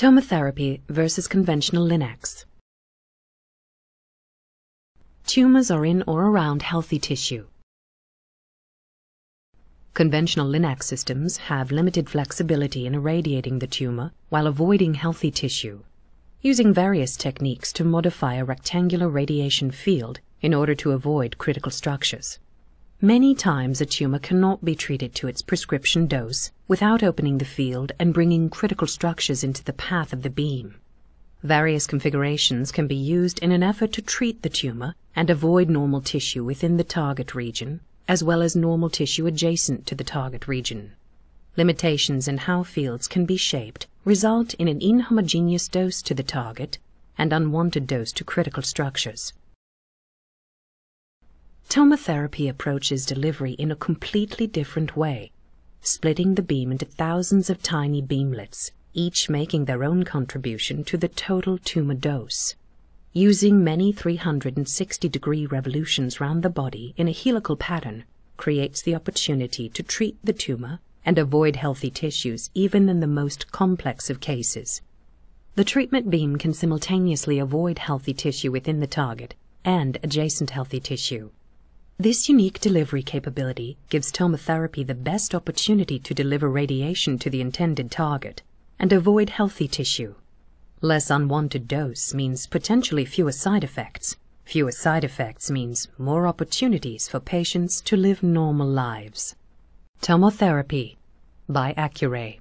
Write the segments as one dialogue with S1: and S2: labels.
S1: Tomotherapy versus conventional Linacs. Tumors are in or around healthy tissue. Conventional Linac systems have limited flexibility in irradiating the tumor while avoiding healthy tissue, using various techniques to modify a rectangular radiation field in order to avoid critical structures. Many times a tumor cannot be treated to its prescription dose without opening the field and bringing critical structures into the path of the beam. Various configurations can be used in an effort to treat the tumor and avoid normal tissue within the target region, as well as normal tissue adjacent to the target region. Limitations in how fields can be shaped result in an inhomogeneous dose to the target and unwanted dose to critical structures. Tomotherapy approaches delivery in a completely different way, splitting the beam into thousands of tiny beamlets, each making their own contribution to the total tumor dose. Using many 360 degree revolutions round the body in a helical pattern creates the opportunity to treat the tumor and avoid healthy tissues even in the most complex of cases. The treatment beam can simultaneously avoid healthy tissue within the target and adjacent healthy tissue, this unique delivery capability gives tomotherapy the best opportunity to deliver radiation to the intended target and avoid healthy tissue. Less unwanted dose means potentially fewer side effects. Fewer side effects means more opportunities for patients to live normal lives. Tomotherapy by Accuray.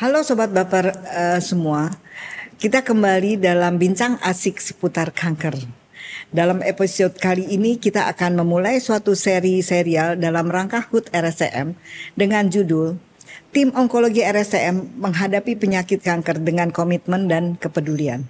S1: Halo sobat baper uh,
S2: semua. Kita kembali dalam bincang asik seputar kanker. Dalam episode kali ini kita akan memulai suatu seri serial dalam rangka HUT RSCM dengan judul Tim Onkologi RSCM menghadapi penyakit kanker dengan komitmen dan kepedulian.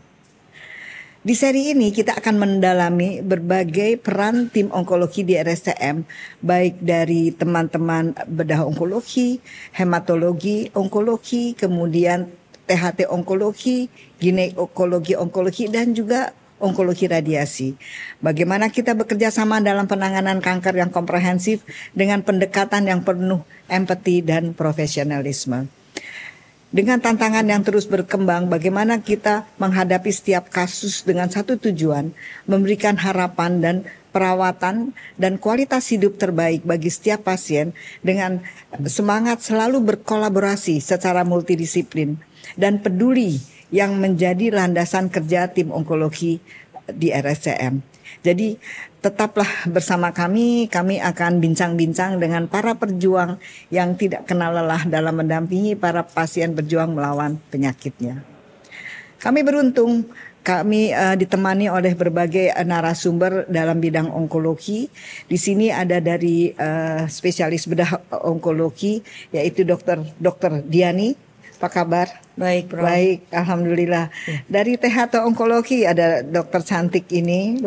S2: Di seri ini kita akan mendalami berbagai peran tim onkologi di RSCM, baik dari teman-teman bedah onkologi, hematologi onkologi, kemudian THT onkologi, ginekologi onkologi dan juga onkologi radiasi. Bagaimana kita bekerja sama dalam penanganan kanker yang komprehensif dengan pendekatan yang penuh empati dan profesionalisme dengan tantangan yang terus berkembang, bagaimana kita menghadapi setiap kasus dengan satu tujuan, memberikan harapan dan perawatan dan kualitas hidup terbaik bagi setiap pasien dengan semangat selalu berkolaborasi secara multidisiplin dan peduli yang menjadi landasan kerja tim onkologi di RSCM. Jadi tetaplah bersama kami. Kami akan bincang-bincang dengan para perjuang yang tidak kenal lelah dalam mendampingi para pasien berjuang melawan penyakitnya. Kami beruntung kami uh, ditemani oleh berbagai narasumber dalam bidang onkologi. Di sini ada dari uh, spesialis bedah onkologi yaitu Dr. Dr. Diani. Apa kabar? Baik, Bro. Baik, alhamdulillah. Ya. Dari THT Onkologi ada Dokter Cantik ini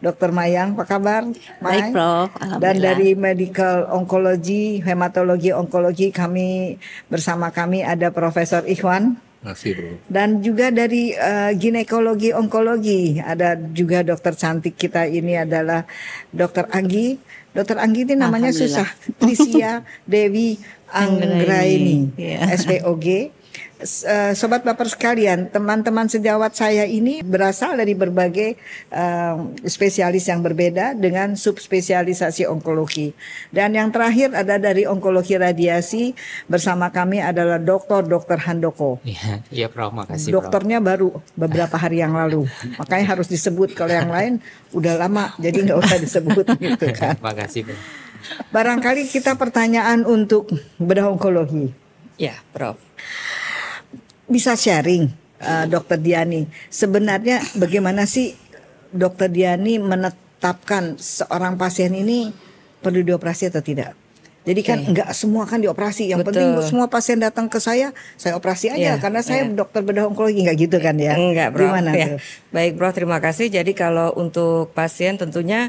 S2: Dokter Mayang, apa kabar? Mai? Baik, Prof. Dan dari Medical Oncology, Hematologi Onkologi kami bersama kami ada Profesor Ikhwan. Masih, Bro. Dan juga dari uh, ginekologi onkologi ada juga dokter cantik kita ini adalah Dokter Anggi. Dokter Anggi ini namanya susah. Trisia Dewi Anggraini, yeah. SPOG Eh, sobat Baper sekalian, teman-teman sejawat saya ini berasal dari berbagai uh, spesialis yang berbeda dengan subspesialisasi onkologi. Dan yang terakhir ada dari onkologi radiasi bersama kami adalah Dr. Dr. Handoko. Iya,
S3: ya, Prof, makasih Dokternya
S2: Prof. baru beberapa hari yang lalu. Makanya harus disebut kalau yang lain udah lama jadi nggak usah disebut gitu kan.
S4: Makasih Prof.
S2: Barangkali kita pertanyaan untuk bedah onkologi. Ya, Prof bisa sharing uh, Dokter Diani sebenarnya bagaimana sih Dokter Diani menetapkan seorang pasien ini perlu dioperasi atau tidak? Jadi kan okay. semua kan dioperasi. Yang Betul. penting semua pasien datang ke saya, saya operasi aja yeah, karena saya yeah. dokter bedah onkologi nggak gitu kan ya? Enggak, Bro. Gimana ya. Tuh?
S4: Baik, Bro, terima kasih. Jadi kalau untuk pasien tentunya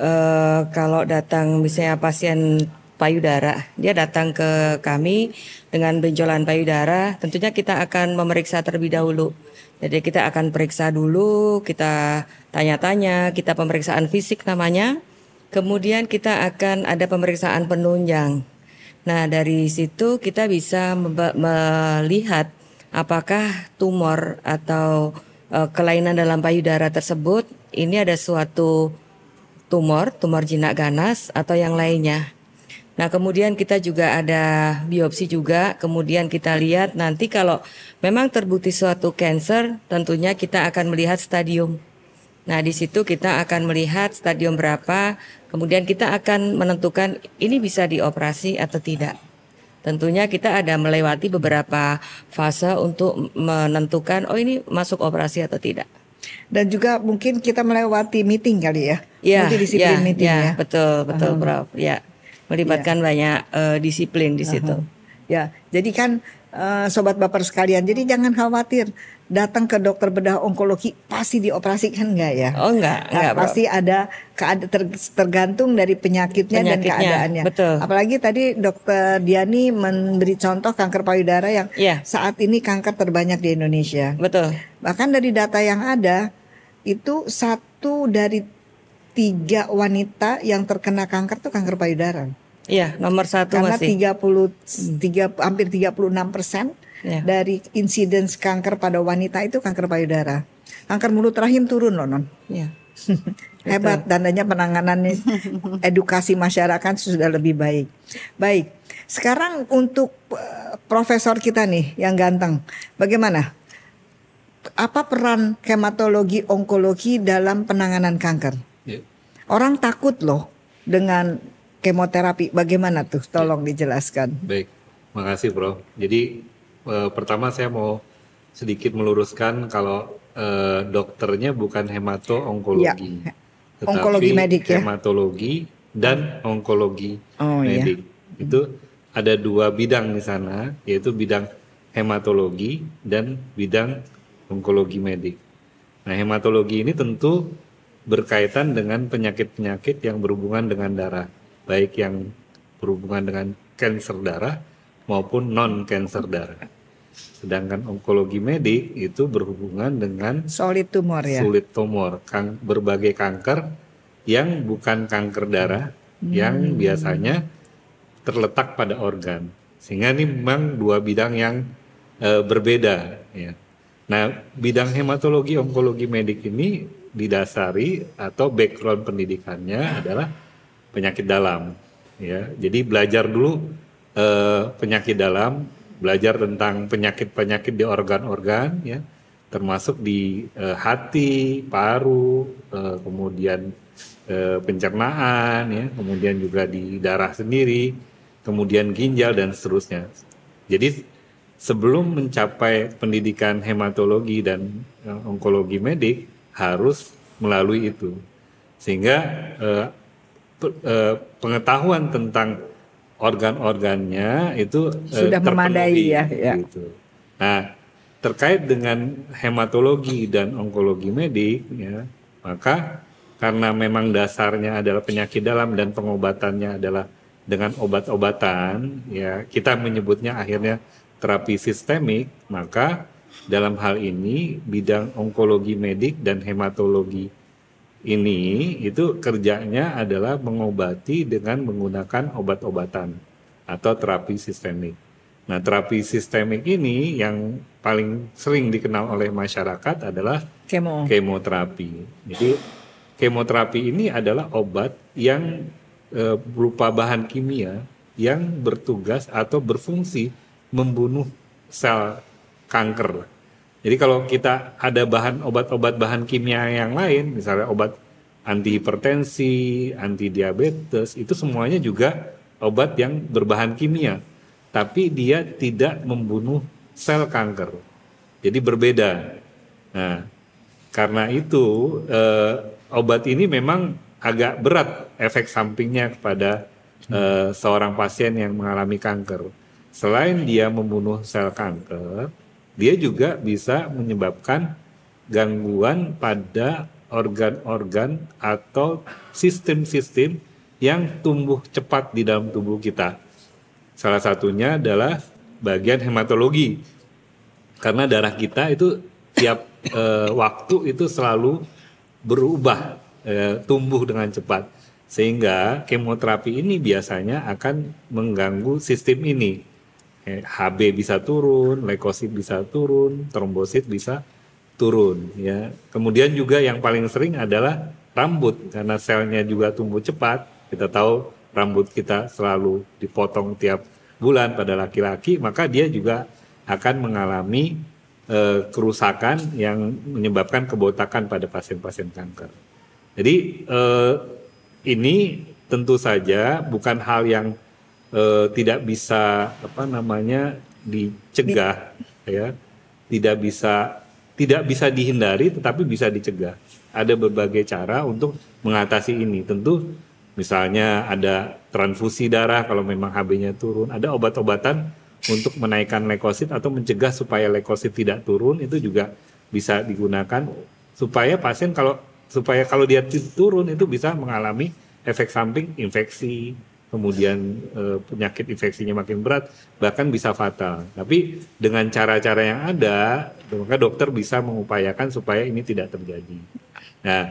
S4: uh, kalau datang misalnya pasien payudara. Dia datang ke kami dengan benjolan payudara. Tentunya kita akan memeriksa terlebih dahulu. Jadi kita akan periksa dulu, kita tanya-tanya, kita pemeriksaan fisik namanya. Kemudian kita akan ada pemeriksaan penunjang. Nah, dari situ kita bisa melihat apakah tumor atau e, kelainan dalam payudara tersebut ini ada suatu tumor, tumor jinak ganas atau yang lainnya. Nah, kemudian kita juga ada biopsi juga, kemudian kita lihat nanti kalau memang terbukti suatu kanker, tentunya kita akan melihat stadium. Nah, di situ kita akan melihat stadium berapa, kemudian kita akan menentukan ini bisa dioperasi atau tidak. Tentunya kita ada melewati beberapa fase untuk menentukan oh ini masuk operasi atau tidak
S2: dan juga mungkin kita melewati meeting kali ya, ya multidisiplin ya, meeting ya, ya.
S4: betul betul uhum. Prof ya melibatkan yeah. banyak uh, disiplin di situ. Uh -huh.
S2: Ya, jadi kan uh, sobat baper sekalian, jadi jangan khawatir datang ke dokter bedah onkologi pasti dioperasikan nggak ya? Oh enggak, enggak nah, pasti ada ter, tergantung dari penyakitnya, penyakitnya dan keadaannya. Betul. Apalagi tadi dokter Diani memberi contoh kanker payudara yang yeah. saat ini kanker terbanyak di Indonesia. Betul. Bahkan dari data yang ada itu satu dari tiga wanita yang terkena kanker tuh kanker payudara.
S4: Iya, nomor satu Karena masih.
S2: Karena tiga, hampir 36 persen ya. dari insiden kanker pada wanita itu kanker payudara. Kanker mulut rahim turun loh non. Iya. Hebat, tandanya penanganannya edukasi masyarakat sudah lebih baik. Baik, sekarang untuk eh, profesor kita nih yang ganteng, bagaimana? Apa peran kematologi onkologi dalam penanganan kanker? Orang takut loh dengan kemoterapi. Bagaimana tuh? Ya. Tolong ya. dijelaskan.
S5: Baik, makasih Bro. Jadi e, pertama saya mau sedikit meluruskan kalau e, dokternya bukan hemato-onkologi. Ya. Onkologi medik ya? Hematologi dan onkologi oh, iya. medik. Ya. Itu ada dua bidang di sana, yaitu bidang hematologi dan bidang onkologi medik. Nah, hematologi ini tentu berkaitan dengan penyakit-penyakit yang berhubungan dengan darah, baik yang berhubungan dengan kanker darah maupun non-kanker darah. Sedangkan onkologi medik itu berhubungan dengan solid tumor ya. Solid tumor, kan, berbagai kanker yang bukan kanker darah hmm. yang biasanya terletak pada organ. Sehingga ini memang dua bidang yang e, berbeda ya. Nah, bidang hematologi onkologi medik ini didasari atau background pendidikannya adalah penyakit dalam ya. Jadi belajar dulu eh, penyakit dalam, belajar tentang penyakit-penyakit di organ-organ ya, termasuk di eh, hati, paru, eh, kemudian eh, pencernaan ya, kemudian juga di darah sendiri, kemudian ginjal dan seterusnya. Jadi sebelum mencapai pendidikan hematologi dan eh, onkologi medik, harus melalui itu. Sehingga eh, eh, pengetahuan tentang organ-organnya itu eh, sudah eh, memadai
S2: ya, ya. Gitu.
S5: Nah, terkait dengan hematologi dan onkologi medik ya, maka karena memang dasarnya adalah penyakit dalam dan pengobatannya adalah dengan obat-obatan ya, kita menyebutnya akhirnya terapi sistemik, maka dalam hal ini bidang onkologi medik dan hematologi ini itu kerjanya adalah mengobati dengan menggunakan obat-obatan atau terapi sistemik. Nah, terapi sistemik ini yang paling sering dikenal oleh masyarakat adalah Kemo. kemoterapi. Jadi kemoterapi ini adalah obat yang e, berupa bahan kimia yang bertugas atau berfungsi membunuh sel kanker jadi kalau kita ada bahan obat-obat bahan kimia yang lain, misalnya obat anti hipertensi, anti diabetes, itu semuanya juga obat yang berbahan kimia, tapi dia tidak membunuh sel kanker. Jadi berbeda. Nah, karena itu eh, obat ini memang agak berat efek sampingnya kepada eh, seorang pasien yang mengalami kanker. Selain dia membunuh sel kanker, dia juga bisa menyebabkan gangguan pada organ-organ atau sistem-sistem yang tumbuh cepat di dalam tubuh kita. Salah satunya adalah bagian hematologi. Karena darah kita itu tiap e, waktu itu selalu berubah, e, tumbuh dengan cepat. Sehingga kemoterapi ini biasanya akan mengganggu sistem ini HB eh, bisa turun, leukosit bisa turun, trombosit bisa turun ya. Kemudian juga yang paling sering adalah rambut karena selnya juga tumbuh cepat. Kita tahu rambut kita selalu dipotong tiap bulan pada laki-laki, maka dia juga akan mengalami e, kerusakan yang menyebabkan kebotakan pada pasien-pasien kanker. Jadi e, ini tentu saja bukan hal yang eh, tidak bisa apa namanya dicegah Di... ya tidak bisa tidak bisa dihindari tetapi bisa dicegah ada berbagai cara untuk mengatasi ini tentu misalnya ada transfusi darah kalau memang HB-nya turun ada obat-obatan untuk menaikkan leukosit atau mencegah supaya leukosit tidak turun itu juga bisa digunakan supaya pasien kalau supaya kalau dia turun itu bisa mengalami efek samping infeksi kemudian eh, penyakit infeksinya makin berat, bahkan bisa fatal. Tapi dengan cara-cara yang ada, maka dokter bisa mengupayakan supaya ini tidak terjadi. Nah,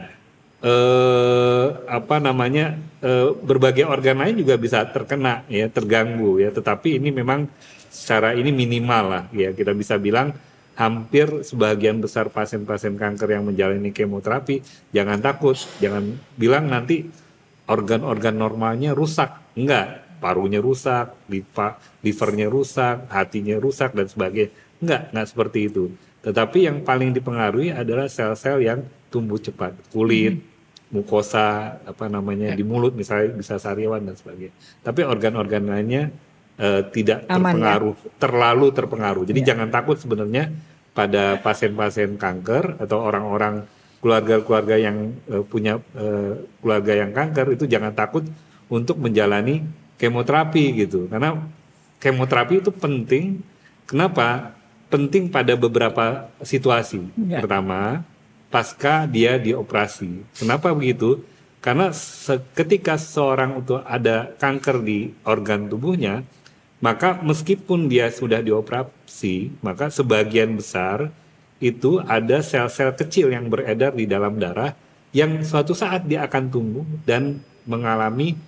S5: eh, apa namanya eh, berbagai organ lain juga bisa terkena, ya terganggu, ya. Tetapi ini memang secara ini minimal lah, ya kita bisa bilang hampir sebagian besar pasien-pasien kanker yang menjalani kemoterapi jangan takut, jangan bilang nanti organ-organ normalnya rusak Enggak, parunya rusak, livernya rusak, hatinya rusak dan sebagainya. Enggak, enggak seperti itu. Tetapi yang paling dipengaruhi adalah sel-sel yang tumbuh cepat, kulit, hmm. mukosa, apa namanya ya. di mulut misalnya bisa sariawan dan sebagainya. Tapi organ-organ lainnya uh, eh, tidak Aman, ya? terpengaruh, ya? terlalu terpengaruh. Jadi ya. jangan takut sebenarnya pada pasien-pasien kanker atau orang-orang keluarga-keluarga yang uh, punya uh, keluarga yang kanker itu jangan takut untuk menjalani kemoterapi gitu. Karena kemoterapi itu penting. Kenapa? Penting pada beberapa situasi. Ya. Pertama, pasca dia dioperasi. Kenapa begitu? Karena se ketika seorang itu ada kanker di organ tubuhnya, maka meskipun dia sudah dioperasi, maka sebagian besar itu ada sel-sel kecil yang beredar di dalam darah yang suatu saat dia akan tumbuh dan mengalami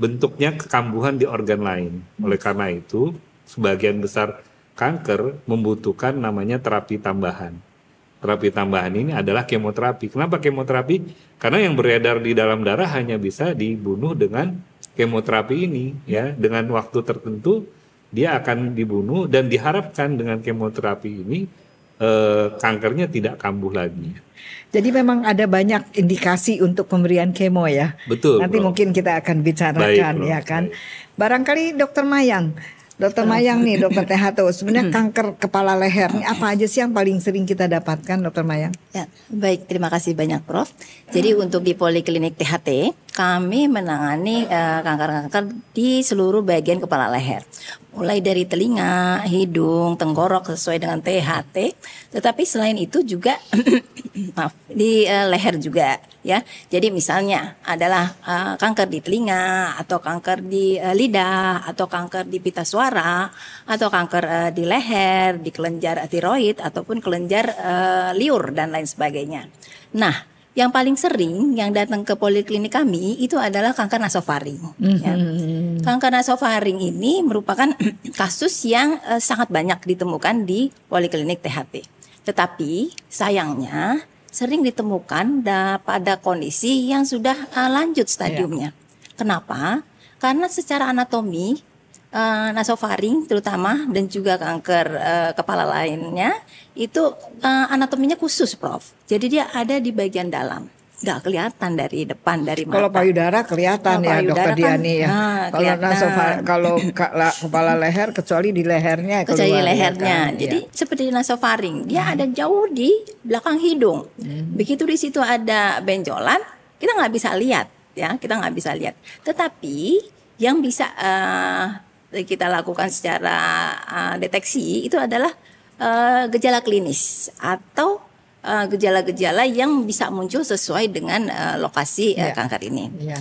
S5: bentuknya kekambuhan di organ lain. Oleh karena itu, sebagian besar kanker membutuhkan namanya terapi tambahan. Terapi tambahan ini adalah kemoterapi. Kenapa kemoterapi? Karena yang beredar di dalam darah hanya bisa dibunuh dengan kemoterapi ini ya, dengan waktu tertentu dia akan dibunuh dan diharapkan dengan kemoterapi ini eh, kankernya tidak kambuh lagi.
S2: Jadi memang ada banyak indikasi untuk pemberian kemo ya. Betul. Nanti bro. mungkin kita akan bicarakan Baik, ya kan. Baik. Barangkali Dokter Mayang, Dokter Mayang nih, Dokter Tehato. Sebenarnya hmm. kanker kepala leher ini apa aja sih yang paling sering
S6: kita dapatkan, Dokter Mayang? Ya, baik. Terima kasih banyak, Prof. Jadi untuk di Poliklinik THT, kami menangani eh, kanker-kanker uh, kanker -kanker di seluruh bagian kepala leher mulai dari telinga, hidung, tenggorok sesuai dengan THT. Tetapi selain itu juga maaf, di uh, leher juga ya. Jadi misalnya adalah uh, kanker di telinga atau kanker di uh, lidah atau kanker di pita suara atau kanker uh, di leher, di kelenjar tiroid ataupun kelenjar uh, liur dan lain sebagainya. Nah, yang paling sering yang datang ke poliklinik kami itu adalah kanker nasofaring. Ya. Mm-hmm. Ya. Kanker nasofaring ini merupakan kasus yang uh, sangat banyak ditemukan di poliklinik THT. Tetapi sayangnya sering ditemukan da- pada kondisi yang sudah uh, lanjut stadiumnya. Yeah. Kenapa? Karena secara anatomi uh, nasofaring terutama dan juga kanker uh, kepala lainnya itu uh, anatominya khusus Prof. Jadi dia ada di bagian dalam. Nggak kelihatan dari depan dari mata. Kalau
S2: payudara kelihatan kalau ya payudara dokter kan, Diani ya. Nah, kalau nasofaring kalau kepala leher kecuali di lehernya kecuali keluar, ya lehernya. Kan, iya. Jadi ya.
S6: seperti nasofaring, dia hmm. ada jauh di belakang hidung. Hmm. Begitu di situ ada benjolan, kita nggak bisa lihat ya, kita nggak bisa lihat. Tetapi yang bisa uh, kita lakukan secara uh, deteksi itu adalah uh, gejala klinis atau eh, gejala-gejala uh, yang bisa muncul sesuai dengan uh, lokasi yeah. Iya. kanker ini. Yeah.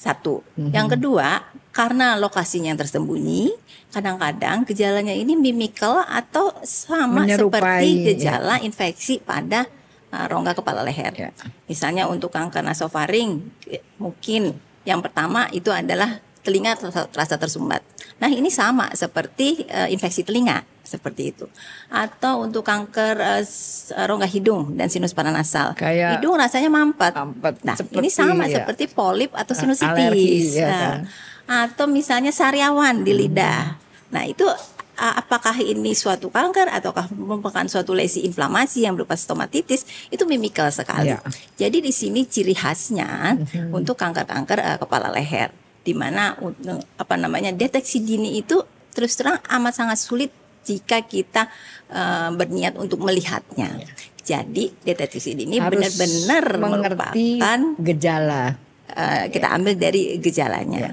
S6: Satu. Mm-hmm. Yang kedua, karena lokasinya yang tersembunyi, kadang-kadang gejalanya ini mimikal atau sama Menyerupai, seperti iya. gejala yeah. infeksi pada uh, rongga kepala leher. Yeah. Misalnya untuk kanker nasofaring, mungkin yang pertama itu adalah telinga terasa tersumbat. Nah, ini sama seperti uh, infeksi telinga seperti itu. Atau untuk kanker uh, rongga hidung dan sinus paranasal. Kayak hidung rasanya mampet. mampet nah, seperti, ini sama ya. seperti polip atau sinusitis. Alergi, ya, kan? atau misalnya sariawan di hmm. lidah. Nah, itu apakah ini suatu kanker ataukah merupakan suatu lesi inflamasi yang berupa stomatitis itu mimikal sekali. Ya. Jadi di sini ciri khasnya -hmm. untuk kanker-kanker uh, kepala leher di mana eh, apa namanya deteksi dini itu terus terang amat sangat sulit jika kita uh, berniat untuk melihatnya. Iya. Jadi deteksi dini benar-benar merupakan gejala. Uh, kita ya. ambil dari gejalanya. Ya.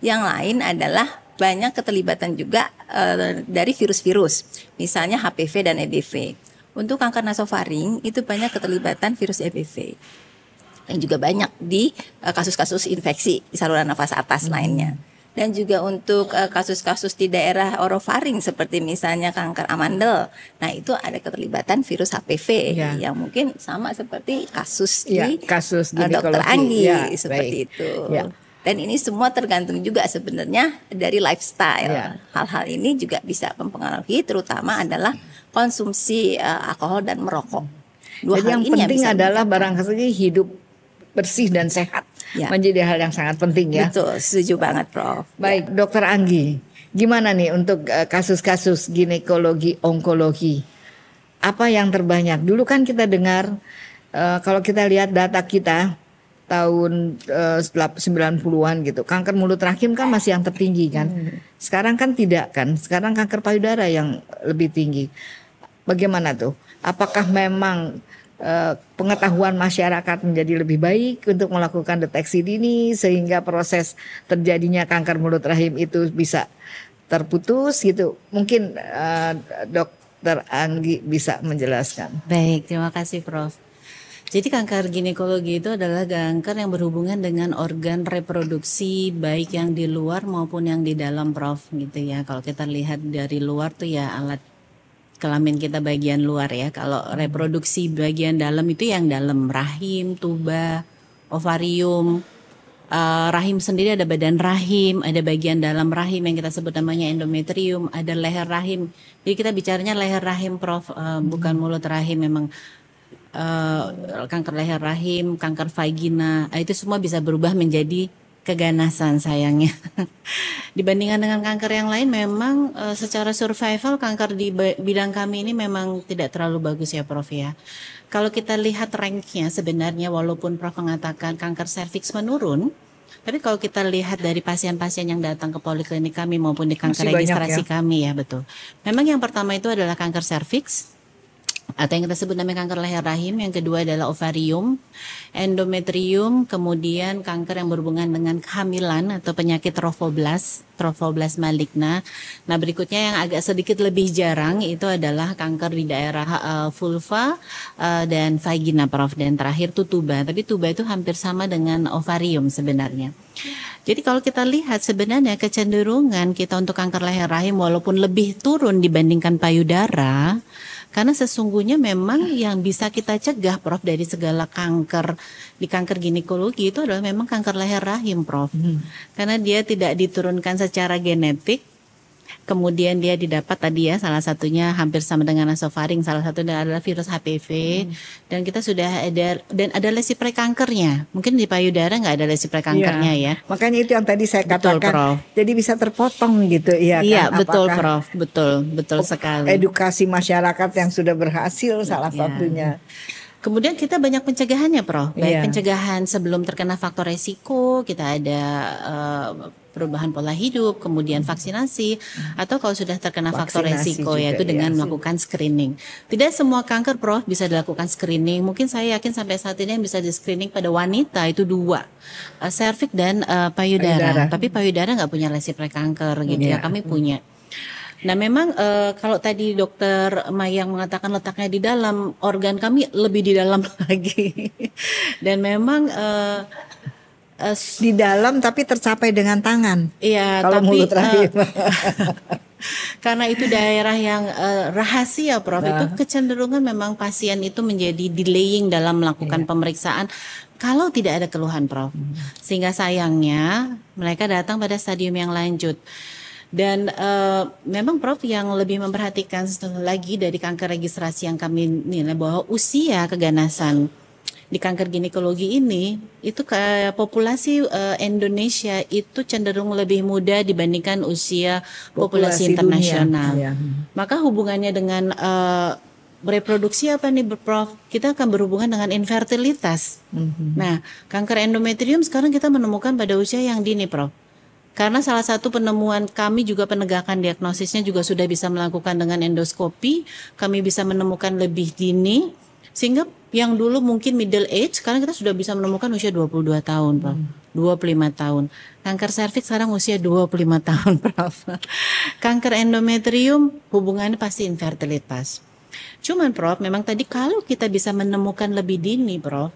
S6: Yang lain adalah banyak keterlibatan juga uh, dari virus-virus, misalnya HPV dan EBV. Untuk kanker nasofaring itu banyak keterlibatan virus EBV yang juga banyak di eh, kasus-kasus uh, infeksi saluran nafas atas hmm. lainnya. Dan juga untuk eh, kasus-kasus uh, di daerah orofaring seperti misalnya kanker amandel. Nah, itu ada keterlibatan virus HPV ya. yang mungkin sama seperti kasus ya, di uh, dokter Anggi ya, seperti baik. itu. Ya. Dan ini semua tergantung juga sebenarnya dari lifestyle. Iya. Hal-hal ya. ini juga bisa mempengaruhi, terutama adalah konsumsi uh, alkohol dan merokok. Dua Jadi hal yang ini penting yang adalah
S2: barangkali hidup bersih dan sehat ya. menjadi
S6: hal yang sangat penting ya. Betul, setuju banget Prof.
S2: Ya. Baik, ya. Dokter Anggi, gimana nih untuk eh, kasus-kasus ginekologi onkologi? Apa yang terbanyak? Dulu kan kita dengar eh, kalau kita lihat data kita tahun uh, eh, 90-an gitu. Kanker mulut rahim kan masih yang tertinggi kan. Hmm. Sekarang kan tidak kan. Sekarang kanker payudara yang lebih tinggi. Bagaimana tuh? Apakah memang Eh, pengetahuan masyarakat menjadi lebih baik untuk melakukan deteksi dini sehingga proses terjadinya kanker mulut rahim itu bisa terputus gitu. Mungkin uh, dokter Anggi bisa menjelaskan.
S7: Baik, terima kasih Prof. Jadi kanker ginekologi itu adalah kanker yang berhubungan dengan organ reproduksi baik yang di luar maupun yang di dalam prof gitu ya. Kalau kita lihat dari luar tuh ya alat kelamin kita bagian luar ya. Kalau hmm. reproduksi bagian dalam itu yang dalam rahim, tuba, ovarium. Uh, rahim sendiri ada badan rahim, ada bagian dalam rahim yang kita sebut namanya endometrium, ada leher rahim. Jadi kita bicaranya leher rahim, Prof, uh, hmm. bukan mulut rahim memang uh, kanker leher rahim, kanker vagina, itu semua bisa berubah menjadi keganasan sayangnya. Dibandingkan dengan kanker yang lain memang e, secara survival kanker di bidang kami ini memang tidak terlalu bagus ya Prof ya. Kalau kita lihat ranknya sebenarnya walaupun Prof mengatakan kanker serviks menurun, tapi kalau kita lihat dari pasien-pasien yang datang ke poliklinik kami maupun di kanker Masih registrasi ya. kami ya betul. Memang yang pertama itu adalah kanker serviks, atau yang kita sebut namanya kanker leher rahim, yang kedua adalah ovarium, endometrium, kemudian kanker yang berhubungan dengan kehamilan atau penyakit trofoblas, trofoblas maligna. Nah, berikutnya yang agak sedikit lebih jarang itu adalah kanker di daerah uh, vulva uh, dan vagina, Prof. Dan terakhir itu tuba, tapi tuba itu hampir sama dengan ovarium sebenarnya. Jadi kalau kita lihat sebenarnya kecenderungan kita untuk kanker leher rahim walaupun lebih turun dibandingkan payudara, karena sesungguhnya memang yang bisa kita cegah Prof dari segala kanker di kanker ginekologi itu adalah memang kanker leher rahim Prof. Hmm. Karena dia tidak diturunkan secara genetik kemudian dia didapat tadi ya salah satunya hampir sama dengan nasofaring salah satunya adalah virus HPV hmm. dan kita sudah ada dan ada lesi prekankernya mungkin di payudara nggak ada lesi prekankernya ya. ya makanya itu yang tadi saya betul, katakan Prof. jadi bisa terpotong gitu ya
S2: iya kan? Iya, betul Prof
S7: betul betul oh, sekali edukasi masyarakat yang sudah berhasil salah ya. satunya Kemudian kita banyak pencegahannya, Prof. Baik yeah. pencegahan sebelum terkena faktor resiko, kita ada uh, perubahan pola hidup, kemudian hmm. vaksinasi, atau kalau sudah terkena faktor resiko ya, juga, yaitu dengan iya. melakukan screening. Tidak semua kanker Prof bisa dilakukan screening. Mungkin saya yakin sampai saat ini yang bisa di screening pada wanita itu dua, uh, dan uh, payudara. payudara. Tapi payudara nggak punya lesi prekanker gitu ya, ya. kami punya. Nah, memang e, kalau tadi dokter Mayang mengatakan letaknya di dalam organ kami lebih di dalam lagi. Dan memang e, uh, di dalam tapi tercapai dengan tangan. Iya, kalau tapi, mulut eh, rahim. Uh, karena itu daerah yang uh, rahasia, Prof. Nah. Itu kecenderungan memang pasien itu menjadi delaying dalam melakukan yeah. pemeriksaan kalau tidak ada keluhan, Prof. Hmm. Sehingga sayangnya mereka datang pada stadium yang lanjut. Dan uh, memang Prof yang lebih memperhatikan lagi dari kanker registrasi yang kami nilai bahwa usia keganasan di kanker ginekologi ini itu kayak populasi uh, Indonesia itu cenderung lebih muda dibandingkan usia populasi, populasi internasional. Dunia, ya. Maka hubungannya dengan uh, reproduksi apa nih Prof? Kita akan berhubungan dengan infertilitas. Mm-hmm. Nah, kanker endometrium sekarang kita menemukan pada usia yang dini Prof. Karena salah satu penemuan kami juga penegakan diagnosisnya juga sudah bisa melakukan dengan endoskopi, kami bisa menemukan lebih dini sehingga yang dulu mungkin middle age sekarang kita sudah bisa menemukan usia 22 tahun, Prof. Hmm. 25 tahun. Kanker serviks sekarang usia 25 tahun, Prof. Kanker endometrium hubungannya pasti infertilitas. Cuman Prof, memang tadi kalau kita bisa menemukan lebih dini, Prof,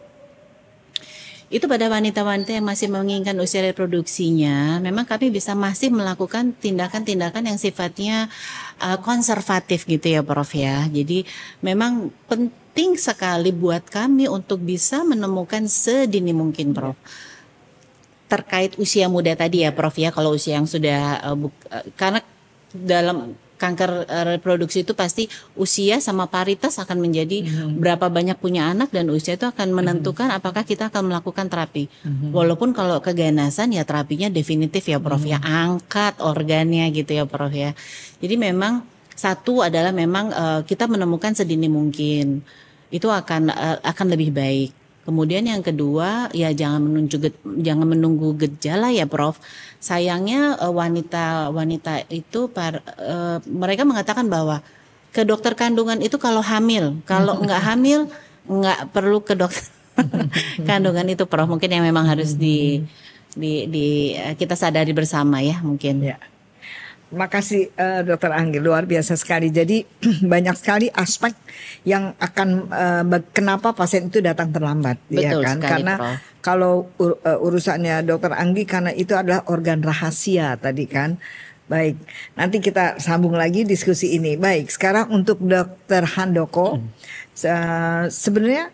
S7: itu pada wanita-wanita yang masih menginginkan usia reproduksinya, memang kami bisa masih melakukan tindakan-tindakan yang sifatnya uh, konservatif gitu ya, Prof ya. Jadi memang penting penting sekali buat kami untuk bisa menemukan sedini mungkin, iya. Prof. Terkait usia muda tadi ya, Prof ya, kalau usia yang sudah uh, karena dalam kanker eh, reproduksi itu pasti usia sama paritas akan menjadi mm-hmm. berapa banyak punya anak dan usia itu akan mhm. menentukan mm-hmm. apakah kita akan melakukan terapi. Mm-hmm. Walaupun kalau keganasan ya terapinya definitif ya Prof mm-hmm. ya mhm. angkat organnya gitu ya Prof ya. Jadi memang satu adalah memang uh, kita menemukan sedini mungkin itu akan uh, akan lebih baik. Kemudian yang kedua, ya jangan menunggu jangan menunggu gejala ya, Prof. Sayangnya wanita-wanita eh, itu par, uh, mereka mengatakan bahwa ke dokter kandungan itu kalau hamil, kalau hmm. nggak hamil nggak perlu ke dokter kandungan itu, Prof. Mungkin yang memang harus di di di kita sadari bersama ya mungkin. Ya.
S2: Makasih uh, Dokter Anggi luar biasa sekali. Jadi banyak sekali aspek yang akan uh, kenapa pasien itu datang terlambat, ya Betul ya kan? Sekali, Karena Prof. kalau ur, uh, urusannya Dokter Anggi karena itu adalah organ rahasia tadi kan. Baik, nanti kita sambung lagi diskusi ini. Baik, sekarang untuk Dokter Handoko, hmm. se sebenarnya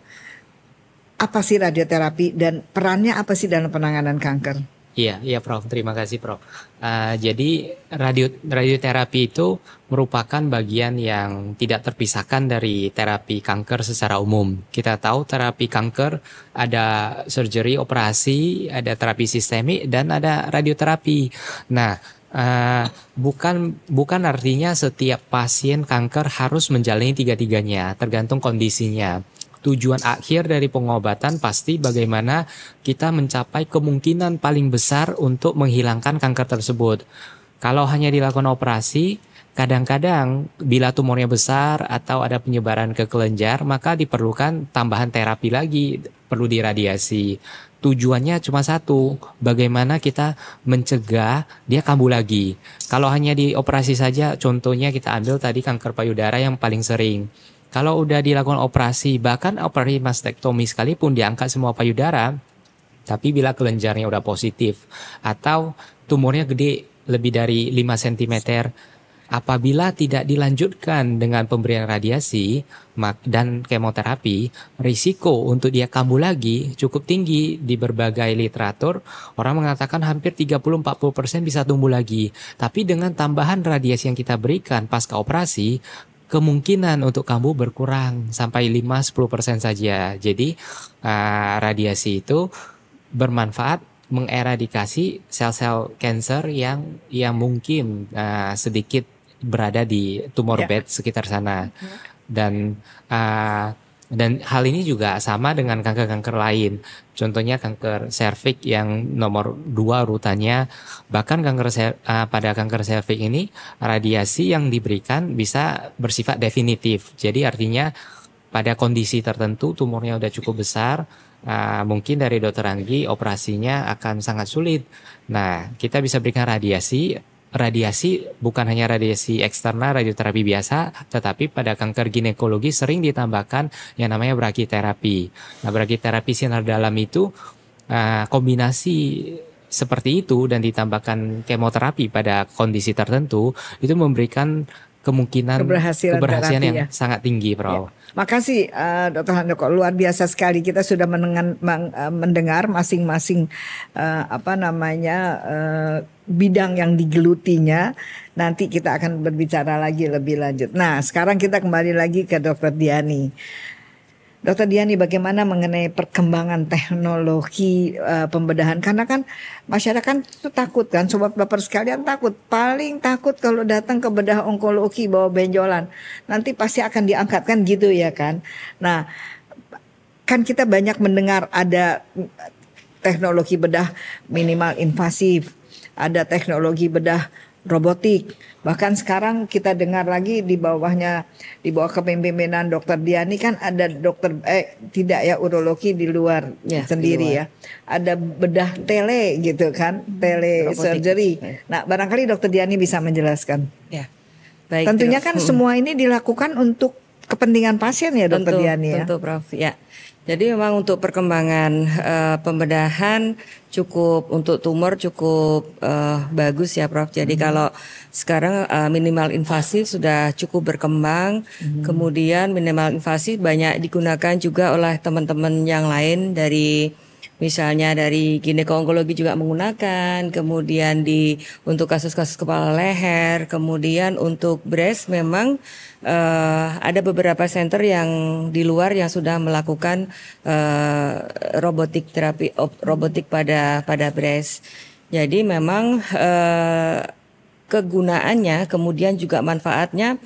S2: apa sih radioterapi dan perannya apa sih dalam penanganan kanker?
S3: Iya, iya Prof. Terima kasih Prof. Uh, jadi radio radioterapi itu merupakan bagian yang tidak terpisahkan dari terapi kanker secara umum. Kita tahu terapi kanker ada surgery, operasi, ada terapi sistemik dan ada radioterapi. Nah, Uh, bukan bukan artinya setiap pasien kanker harus menjalani tiga-tiganya, tergantung kondisinya tujuan akhir dari pengobatan pasti bagaimana kita mencapai kemungkinan paling besar untuk menghilangkan kanker tersebut. Kalau hanya dilakukan operasi, kadang-kadang bila tumornya besar atau ada penyebaran ke kelenjar, maka diperlukan tambahan terapi lagi, perlu diradiasi. Tujuannya cuma satu, bagaimana kita mencegah dia kambuh lagi. Kalau hanya dioperasi saja, contohnya kita ambil tadi kanker payudara yang paling sering kalau udah dilakukan operasi, bahkan operasi mastektomi sekalipun diangkat semua payudara, tapi bila kelenjarnya udah positif atau tumornya gede lebih dari 5 cm, apabila tidak dilanjutkan dengan pemberian radiasi dan kemoterapi, risiko untuk dia kambuh lagi cukup tinggi di berbagai literatur. Orang mengatakan hampir 30-40% bisa tumbuh lagi. Tapi dengan tambahan radiasi yang kita berikan pasca operasi, kemungkinan untuk kamu berkurang sampai 5-10% saja. Jadi uh, radiasi itu bermanfaat mengeradikasi sel-sel cancer yang yang mungkin uh, sedikit berada di tumor yeah. bed sekitar sana. Mm-hmm. Dan uh, dan hal ini juga sama dengan kanker-kanker lain. Contohnya kanker serviks yang nomor dua urutannya. Bahkan kanker eh, pada kanker serviks ini radiasi yang diberikan bisa bersifat definitif. Jadi artinya pada kondisi tertentu tumornya sudah cukup besar, eh, mungkin dari dokter Anggi operasinya akan sangat sulit. Nah, kita bisa berikan radiasi radiasi bukan hanya radiasi eksternal radioterapi biasa, tetapi pada kanker ginekologi sering ditambahkan yang namanya brachiterapi. Nah, brachiterapi sinar dalam itu uh, kombinasi seperti itu dan ditambahkan kemoterapi pada kondisi tertentu itu memberikan kemungkinan keberhasilan, keberhasilan terapi, yang ya. sangat tinggi, Prof. Ya.
S2: Makasih uh, Dokter Handoko luar biasa sekali kita sudah mendengar eh, mendengar masing-masing uh, apa namanya uh, bidang yang digelutinya. Nanti kita akan berbicara lagi lebih lanjut. Nah, sekarang kita kembali lagi ke Dokter Diani. Dokter Diani bagaimana mengenai perkembangan teknologi uh, pembedahan karena kan masyarakat itu takut kan sobat baper sekalian takut paling takut kalau datang ke bedah onkologi bawa benjolan nanti pasti akan diangkat kan gitu ya kan. Nah kan kita banyak mendengar ada teknologi bedah minimal invasif ada teknologi bedah robotik. Bahkan sekarang kita dengar lagi di bawahnya di bawah kepemimpinan Dokter Diani kan ada dokter eh tidak ya urologi di luar ya, sendiri di luar. ya. Ada bedah tele gitu kan, hmm, tele robotik. surgery. Nah, barangkali Dokter Diani bisa menjelaskan. Ya.
S4: Baik, Tentunya terus. kan hmm. semua
S2: ini dilakukan untuk kepentingan pasien ya Dokter Diani ya. Tentu
S4: Prof. Ya. Jadi memang untuk perkembangan uh, pembedahan cukup untuk tumor cukup uh, bagus ya Prof. Jadi hmm. kalau sekarang uh, minimal invasif sudah cukup berkembang, hmm. kemudian minimal invasif banyak digunakan juga oleh teman-teman yang lain dari misalnya dari ginekologi juga menggunakan, kemudian di untuk kasus-kasus kepala leher, kemudian untuk breast memang uh, ada beberapa center yang di luar yang sudah melakukan uh, robotik terapi robotik pada pada breast. Jadi memang uh, kegunaannya kemudian juga manfaatnya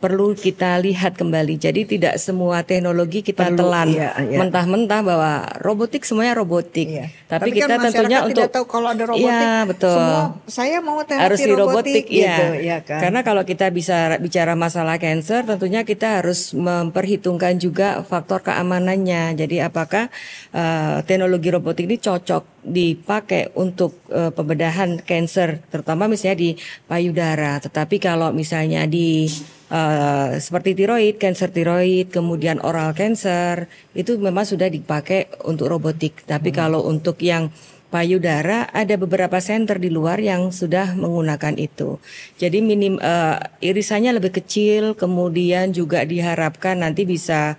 S4: perlu kita lihat kembali. Jadi tidak semua teknologi kita perlu, telan iya, iya. mentah-mentah bahwa robotik semuanya robotik. Iya. Tapi, Tapi kan kita kan tentunya untuk tahu kalau ada iya, robotik. Iya, betul. Semua
S2: saya mau terapi harus robotik, robotik gitu, iya. ya kan. Karena
S4: kalau kita bisa bicara masalah cancer tentunya kita harus memperhitungkan juga faktor keamanannya. Jadi apakah uh, teknologi robotik ini cocok dipakai untuk uh, pembedahan cancer terutama misalnya di payudara. Tetapi kalau misalnya di uh, seperti tiroid, cancer tiroid, kemudian oral cancer itu memang sudah dipakai untuk robotik. Tapi hmm. kalau untuk yang payudara ada beberapa center di luar yang sudah menggunakan itu. Jadi minim uh, irisannya lebih kecil, kemudian juga diharapkan nanti bisa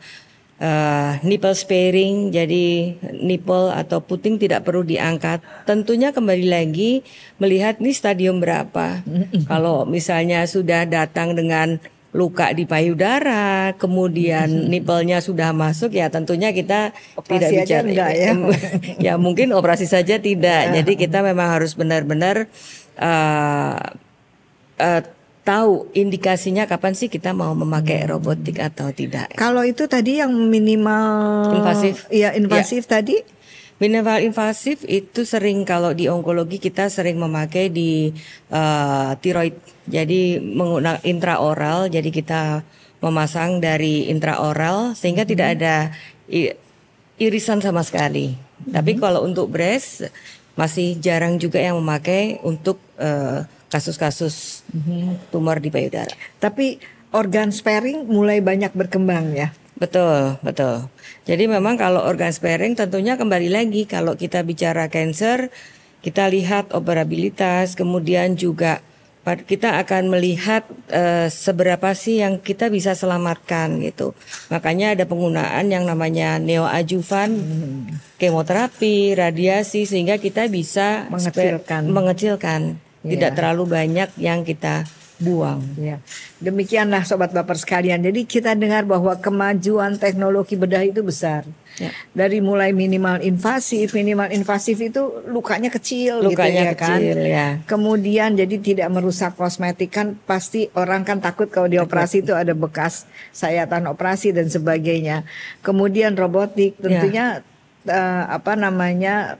S4: uh, nipple sparing, jadi nipple atau puting tidak perlu diangkat. Tentunya kembali lagi melihat nih stadium berapa. Kalau misalnya sudah datang dengan luka di payudara, kemudian hmm. nipelnya sudah masuk ya tentunya kita operasi tidak bicara enggak, ya. ya mungkin operasi saja tidak. Ya. Jadi kita memang harus benar-benar uh, uh, tahu indikasinya kapan sih kita mau memakai hmm. robotik atau tidak. Kalau itu tadi yang minimal invasif, ya invasif ya. tadi Minimal invasif itu sering kalau di onkologi kita sering memakai di uh, tiroid. Jadi menggunakan intraoral, jadi kita memasang dari intraoral sehingga tidak mm-hmm. ada irisan sama sekali. Mm-hmm. Tapi kalau untuk breast masih jarang juga yang memakai untuk uh, kasus-kasus mm tumor di payudara.
S2: Tapi organ sparing mulai banyak berkembang ya.
S4: Betul, betul. Jadi memang kalau organ sparing tentunya kembali lagi kalau kita bicara cancer kita lihat operabilitas, kemudian juga kita akan melihat uh, seberapa sih yang kita bisa selamatkan gitu. Makanya ada penggunaan yang namanya neoadjuvan, hmm. kemoterapi, radiasi sehingga kita bisa mengecilkan, mengecilkan. Yeah. tidak iya. terlalu banyak yang kita buang. Hmm.
S2: Ya. Demikianlah sobat baper sekalian. Jadi kita dengar bahwa kemajuan teknologi bedah itu besar. Ya. Dari mulai minimal invasif, minimal invasif itu lukanya kecil gitu lukanya gitu ya kan. kecil, kan. Ya. Kemudian jadi tidak merusak kosmetik kan pasti orang kan takut kalau dioperasi itu ada bekas sayatan operasi dan sebagainya. Kemudian robotik ya. tentunya ya. uh, apa namanya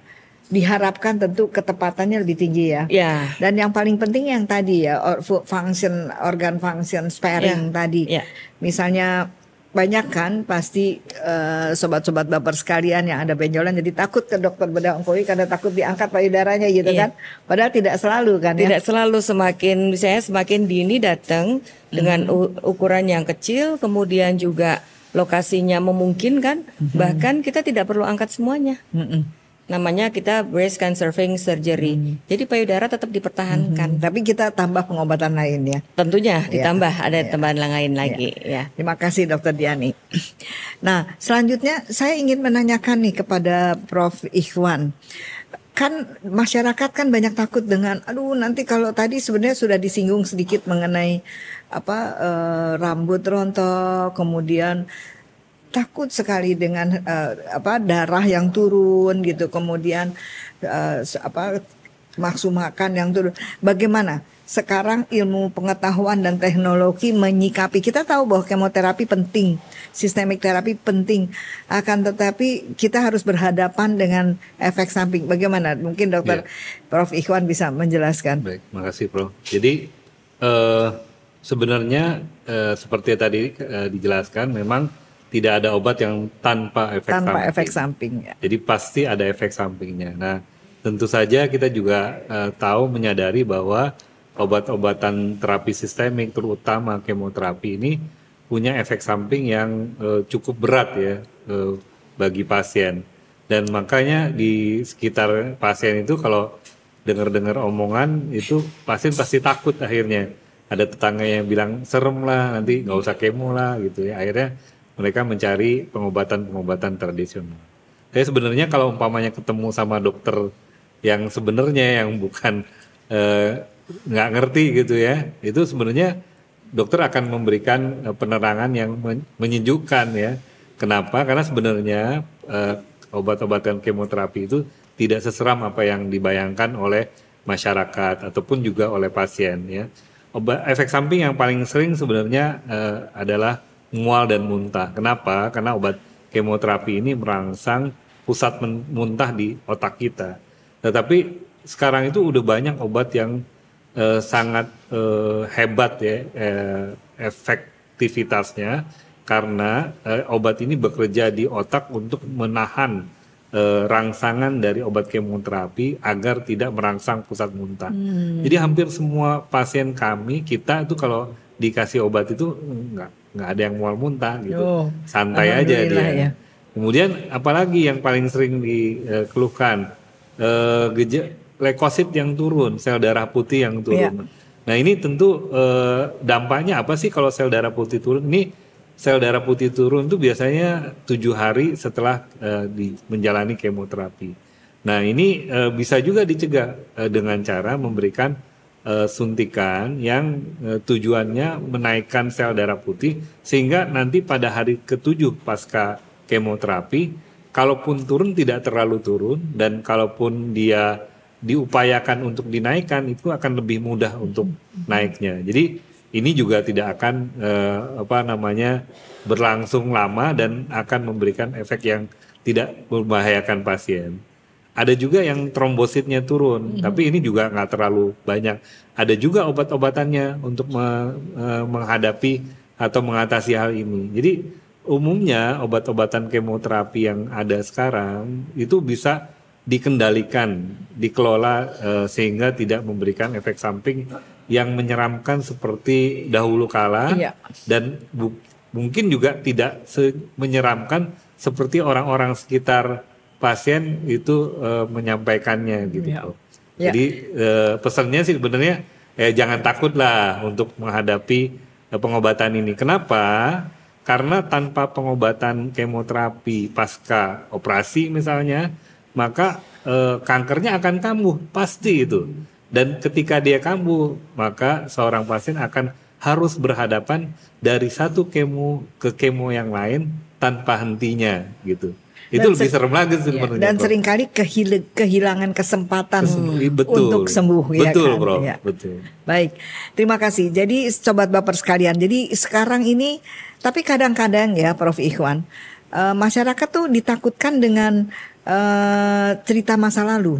S2: diharapkan tentu ketepatannya lebih tinggi ya. Ya. Dan yang paling penting yang tadi ya or, function organ function sparing ya. tadi. Ya. Misalnya banyak kan pasti sobat eh, sobat-sobat baper sekalian yang ada benjolan jadi takut ke dokter bedah onkologi karena takut diangkat payudaranya gitu iya. kan padahal tidak selalu kan ya. tidak ya?
S4: selalu semakin misalnya semakin dini datang hmm. dengan ukuran yang kecil kemudian juga lokasinya memungkinkan hmm. bahkan kita tidak perlu angkat semuanya hmm namanya kita breast conserving surgery. Hmm. Jadi payudara tetap dipertahankan. Hmm. Tapi kita tambah pengobatan lain ya. Tentunya ya. ditambah ada ya. tambahan lain iya. lagi ya. ya. Terima kasih Dokter Diani. Nah,
S2: selanjutnya saya ingin menanyakan nih kepada Prof Ikhwan kan masyarakat kan banyak takut dengan aduh nanti kalau tadi sebenarnya sudah disinggung sedikit mengenai apa e, rambut rontok kemudian takut sekali dengan uh, apa darah yang turun gitu kemudian uh, apa maksu makan yang turun bagaimana sekarang ilmu pengetahuan dan teknologi menyikapi kita tahu bahwa kemoterapi penting sistemik terapi penting akan tetapi kita harus berhadapan dengan efek samping bagaimana mungkin dokter ya. Prof Ikhwan bisa menjelaskan baik
S5: makasih Prof jadi uh, sebenarnya uh, seperti tadi uh, dijelaskan memang tidak ada obat yang tanpa efek tanpa samping. efek
S2: samping ya.
S5: Jadi pasti ada efek sampingnya. Nah, tentu saja kita juga uh, tahu menyadari bahwa obat-obatan terapi sistemik terutama kemoterapi ini punya efek samping yang uh, cukup berat ya uh, bagi pasien. Dan makanya di sekitar pasien itu kalau dengar-dengar omongan itu pasien pasti takut akhirnya. Ada tetangga yang bilang serem lah nanti nggak usah kemo lah gitu ya. Akhirnya mereka mencari pengobatan-pengobatan tradisional. Saya sebenarnya kalau umpamanya ketemu sama dokter yang sebenarnya yang bukan eh, nggak eh, ngerti gitu ya, itu sebenarnya dokter akan memberikan eh, penerangan yang menyejukkan ya. Kenapa? Karena sebenarnya eh, obat-obatan kemoterapi itu tidak seseram apa yang dibayangkan oleh masyarakat ataupun juga oleh pasien ya. Obat efek samping yang paling sering sebenarnya eh, adalah mual dan muntah. Kenapa? Karena obat kemoterapi ini merangsang pusat muntah di otak kita. Tetapi sekarang itu udah banyak obat yang eh, sangat eh, hebat ya eh, efektivitasnya karena eh, obat ini bekerja di otak untuk menahan eh, rangsangan dari obat kemoterapi agar tidak merangsang pusat muntah.
S1: Hmm. Jadi
S5: hampir semua pasien kami kita itu kalau dikasih obat itu enggak nggak ada yang mual muntah gitu oh, santai aja dia ya. kemudian apalagi yang paling sering dikeluhkan eh, gejala lekosit yang turun sel darah putih yang turun ya. nah ini tentu eh, dampaknya apa sih kalau sel darah putih turun ini sel darah putih turun itu biasanya tujuh hari setelah eh, di, menjalani kemoterapi nah ini e, bisa juga dicegah eh, dengan cara memberikan uh, suntikan yang eh, tujuannya menaikkan sel darah putih sehingga nanti pada hari ketujuh pasca kemoterapi kalaupun turun tidak terlalu turun dan kalaupun dia diupayakan untuk dinaikkan itu akan lebih mudah untuk hmm. naiknya. Jadi ini juga tidak akan eh, apa namanya berlangsung lama dan akan memberikan efek yang tidak membahayakan pasien. Ada juga yang trombositnya turun, hmm. tapi ini juga nggak terlalu banyak. Ada juga obat-obatannya untuk me, e, menghadapi atau mengatasi hal ini. Jadi umumnya obat-obatan kemoterapi yang ada sekarang itu bisa dikendalikan, dikelola uh, sehingga tidak memberikan efek samping yang menyeramkan seperti dahulu kala iya. dan mungkin juga tidak menyeramkan seperti orang-orang sekitar pasien itu uh, menyampaikannya gitu. Ya. ya. Jadi uh, pesannya sih sebenarnya eh jangan takutlah untuk menghadapi uh, pengobatan ini. Kenapa? Karena tanpa pengobatan kemoterapi pasca operasi misalnya, maka kankernya akan kambuh pasti itu. Dan ketika dia kambuh, maka seorang pasien akan harus berhadapan dari satu kemo ke kemo yang lain tanpa hentinya gitu itu dan lebih serem lagi iya, sebenarnya. Dan seringkali
S2: kehil kehilangan kesempatan iya, betul, untuk sembuh ya betul, ya kan. Bro, ya. Betul. Baik. Terima kasih. Jadi sobat baper sekalian. Jadi sekarang ini tapi kadang-kadang ya Prof Ikhwan uh, masyarakat tuh ditakutkan dengan uh, cerita masa lalu.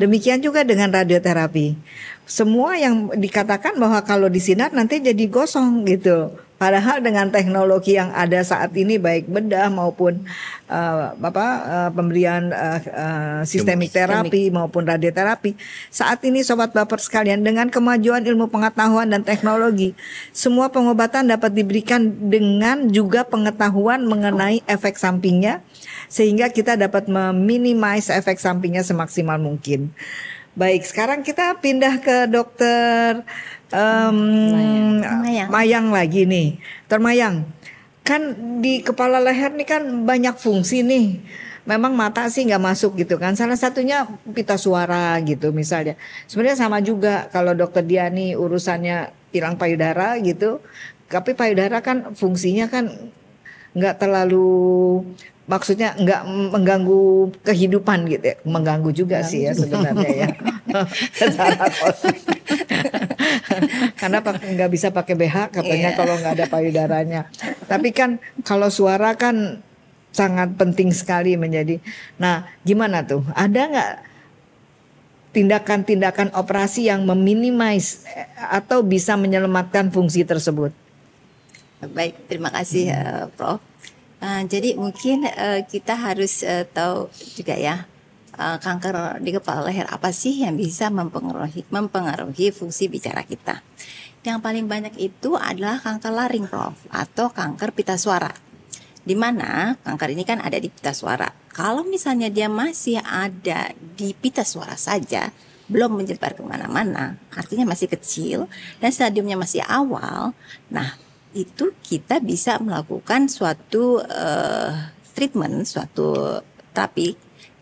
S2: Demikian juga dengan radioterapi. Semua yang dikatakan bahwa kalau disinar nanti jadi gosong gitu. Padahal dengan teknologi yang ada saat ini baik bedah maupun uh, apa uh, pemberian uh, uh, sistemik terapi maupun radioterapi, saat ini sobat baper sekalian dengan kemajuan ilmu pengetahuan dan teknologi, semua pengobatan dapat diberikan dengan juga pengetahuan mengenai efek sampingnya sehingga kita dapat meminimize efek sampingnya semaksimal mungkin. Baik, sekarang kita pindah ke dokter um, mayang. Mayang. lagi nih termayang kan di kepala leher nih kan banyak fungsi nih memang mata sih nggak masuk gitu kan salah satunya pita suara gitu misalnya sebenarnya sama juga kalau dokter Diani urusannya hilang payudara gitu tapi payudara kan fungsinya kan nggak terlalu maksudnya nggak mengganggu kehidupan gitu ya mengganggu juga mengganggu sih ya sebenarnya ya secara karena nggak bisa pakai BH katanya yeah. kalau nggak ada payudaranya. Tapi kan kalau suara kan sangat penting sekali menjadi. Nah, gimana tuh? Ada nggak tindakan-tindakan operasi yang meminimais eh, atau bisa menyelamatkan fungsi tersebut?
S6: Baik, terima kasih, hmm. uh, Prof. Uh, jadi mungkin uh, kita harus uh, tahu juga ya uh, kanker di kepala leher apa sih yang bisa mempengaruhi mempengaruhi fungsi bicara kita. Yang paling banyak itu adalah kanker laring, Prof, atau kanker pita suara. Di mana kanker ini kan ada di pita suara. Kalau misalnya dia masih ada di pita suara saja, belum menyebar kemana-mana, artinya masih kecil dan stadiumnya masih awal. Nah, itu kita bisa melakukan suatu uh, treatment, suatu terapi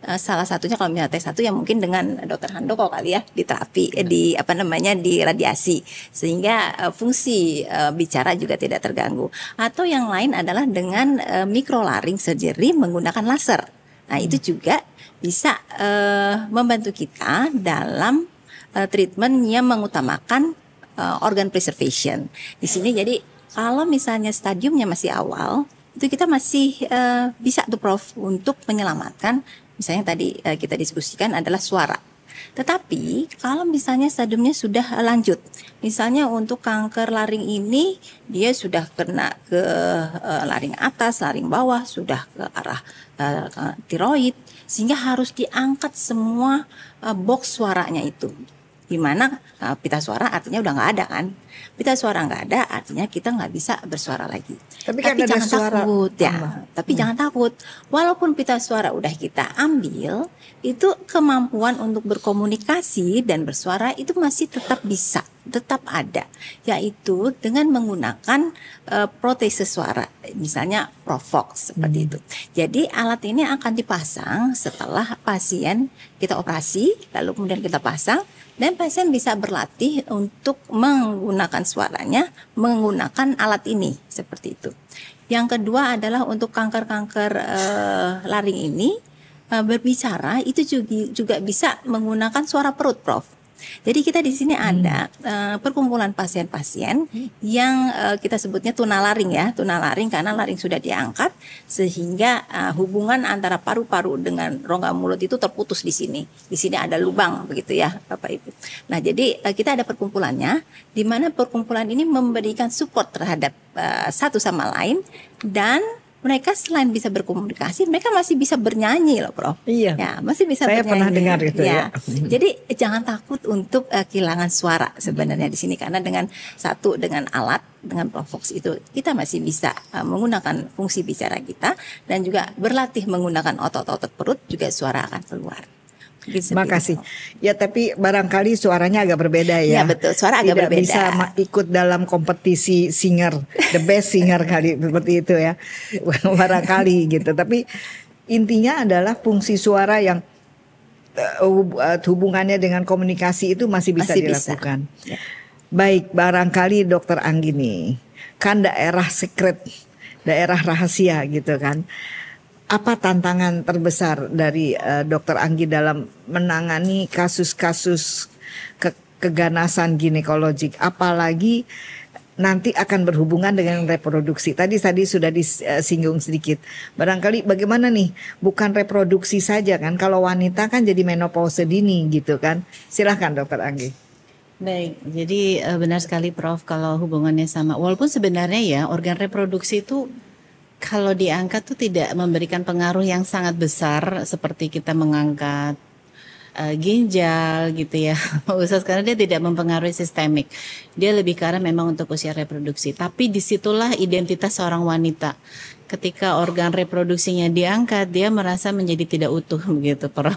S6: Eh, salah satunya kalau misalnya t satu yang mungkin dengan dokter Handoko kali ya di terapi ya. di iya. apa namanya di radiasi sehingga uh, fungsi uh, bicara juga tidak terganggu atau yang lain adalah dengan uh, mikrolaring surgery menggunakan laser. Nah, hmm. itu juga bisa uh, membantu kita dalam uh, treatment yang mengutamakan uh, organ preservation. Di sini jadi kalau misalnya stadiumnya masih awal, itu kita masih uh, bisa tuh Prof untuk menyelamatkan misalnya tadi uh, kita diskusikan adalah suara. Tetapi kalau misalnya stadiumnya sudah eh, lanjut, misalnya untuk kanker laring ini dia sudah kena ke uh, laring atas, laring bawah, sudah ke arah uh, tiroid, sehingga harus diangkat semua uh, box suaranya itu. Dimana eh, pita suara artinya udah nggak ada kan? Pita suara nggak ada artinya kita nggak bisa bersuara lagi. Tapi, tapi jangan suara takut ya. Tapi hmm. jangan takut. Walaupun pita suara udah kita ambil, itu kemampuan untuk berkomunikasi dan bersuara itu masih tetap bisa, tetap ada. Yaitu dengan menggunakan uh, protese suara, misalnya Provox seperti hmm. itu. Jadi alat ini akan dipasang setelah pasien kita operasi, lalu kemudian kita pasang dan pasien bisa berlatih untuk menggunakan suaranya menggunakan alat ini seperti itu. Yang kedua adalah untuk kanker-kanker uh, laring ini uh, berbicara itu juga bisa menggunakan suara perut, Prof. Jadi kita di sini hmm. ada uh, perkumpulan pasien-pasien hmm. yang uh, kita sebutnya tunalaring ya, tunalaring karena laring sudah diangkat sehingga uh, hubungan antara paru-paru dengan rongga mulut itu terputus di sini. Di sini ada lubang begitu ya, Bapak Ibu. Nah, jadi uh, kita ada perkumpulannya di mana perkumpulan ini memberikan support terhadap uh, satu sama lain dan mereka selain bisa berkomunikasi, mereka masih bisa bernyanyi loh, Prof. Iya. Ya, masih bisa Saya bernyanyi. pernah dengar gitu ya. ya. Jadi jangan takut untuk uh, kehilangan suara sebenarnya di sini karena dengan satu dengan alat dengan Provox itu kita masih bisa uh, menggunakan fungsi bicara kita dan juga berlatih menggunakan otot-otot perut juga suara akan keluar. Gitu. Makasih.
S2: Ya tapi barangkali suaranya agak berbeda ya. Ya betul, suara agak Tidak berbeda. bisa ikut dalam kompetisi singer, the best singer kali seperti itu ya. barangkali gitu. Tapi intinya adalah fungsi suara yang eh, eh, hubungannya dengan komunikasi itu masih bisa masih dilakukan. Bisa. Ya. Baik, barangkali Dokter Anggi Anggini kan daerah secret, daerah rahasia gitu kan apa tantangan terbesar dari uh, Dokter Anggi dalam menangani kasus-kasus ke keganasan ginekologik, apalagi nanti akan berhubungan dengan reproduksi. Tadi tadi sudah disinggung eh, sedikit. Barangkali bagaimana nih? Bukan reproduksi saja kan? Kalau wanita kan jadi menopause dini gitu kan? Silahkan Dokter Anggi.
S7: Baik, jadi eh, benar sekali Prof kalau hubungannya sama. Walaupun sebenarnya ya organ reproduksi itu kalau diangkat tuh tidak memberikan pengaruh yang sangat besar seperti kita mengangkat uh, ginjal gitu ya usus karena dia tidak mempengaruhi sistemik dia lebih karena memang untuk usia reproduksi tapi disitulah identitas seorang wanita ketika organ reproduksinya diangkat dia merasa menjadi tidak utuh begitu Prof.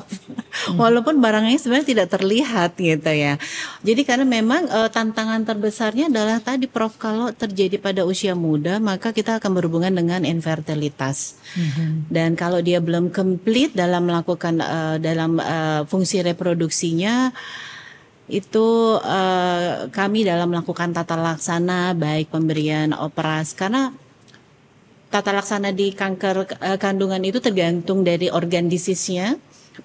S7: Hmm. Walaupun barangnya sebenarnya tidak terlihat gitu ya. Jadi karena memang e, tantangan terbesarnya adalah tadi Prof kalau terjadi pada usia muda maka kita akan berhubungan dengan infertilitas. Hmm. Dan kalau dia belum komplit dalam melakukan e, dalam e, fungsi reproduksinya itu e, kami dalam melakukan tata laksana baik pemberian operas karena tata laksana di kanker uh, kandungan itu tergantung dari organ disease-nya,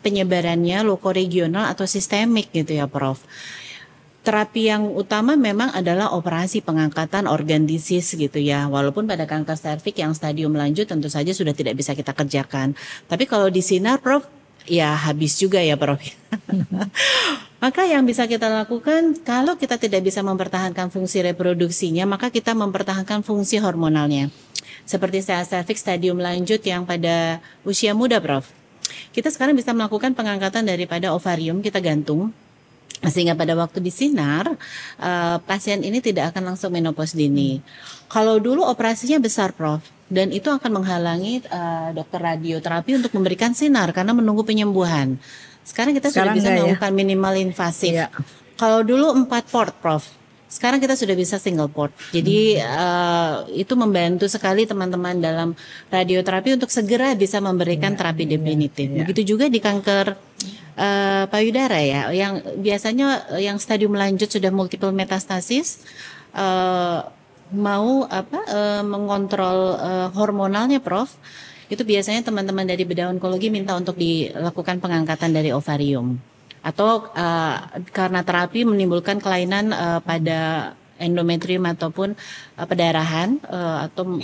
S7: penyebarannya regional atau sistemik gitu ya, Prof. Terapi yang utama memang adalah operasi pengangkatan organ disease gitu ya. Walaupun pada kanker serviks yang stadium lanjut tentu saja sudah tidak bisa kita kerjakan. Tapi kalau di sinar, Prof, ya habis juga ya Prof. maka yang bisa kita lakukan kalau kita tidak bisa mempertahankan fungsi reproduksinya, maka kita mempertahankan fungsi hormonalnya seperti saya serviks stadium lanjut yang pada usia muda, Prof. Kita sekarang bisa melakukan pengangkatan daripada ovarium kita gantung sehingga pada waktu disinar uh, eh, pasien ini tidak akan langsung menopause dini. Kalau dulu operasinya besar, Prof dan itu akan menghalangi uh, dokter radioterapi untuk memberikan sinar karena menunggu penyembuhan. Sekarang kita Sekarang sudah bisa ya? melakukan ya? minimal invasif. Ya. Kalau dulu 4 port, Prof. Sekarang kita sudah bisa single port. Jadi hmm. uh, itu membantu sekali teman-teman dalam radioterapi untuk segera bisa memberikan yeah, terapi iya, definitif. Yeah. Begitu juga di kanker uh, payudara ya, yang biasanya yang stadium lanjut sudah multiple metastasis uh, mau apa uh, mengontrol uh, hormonalnya, Prof itu biasanya teman-teman dari bedah onkologi minta untuk dilakukan pengangkatan dari ovarium atau uh, karena terapi menimbulkan kelainan uh, pada endometrium ataupun uh, pendarahan uh, atau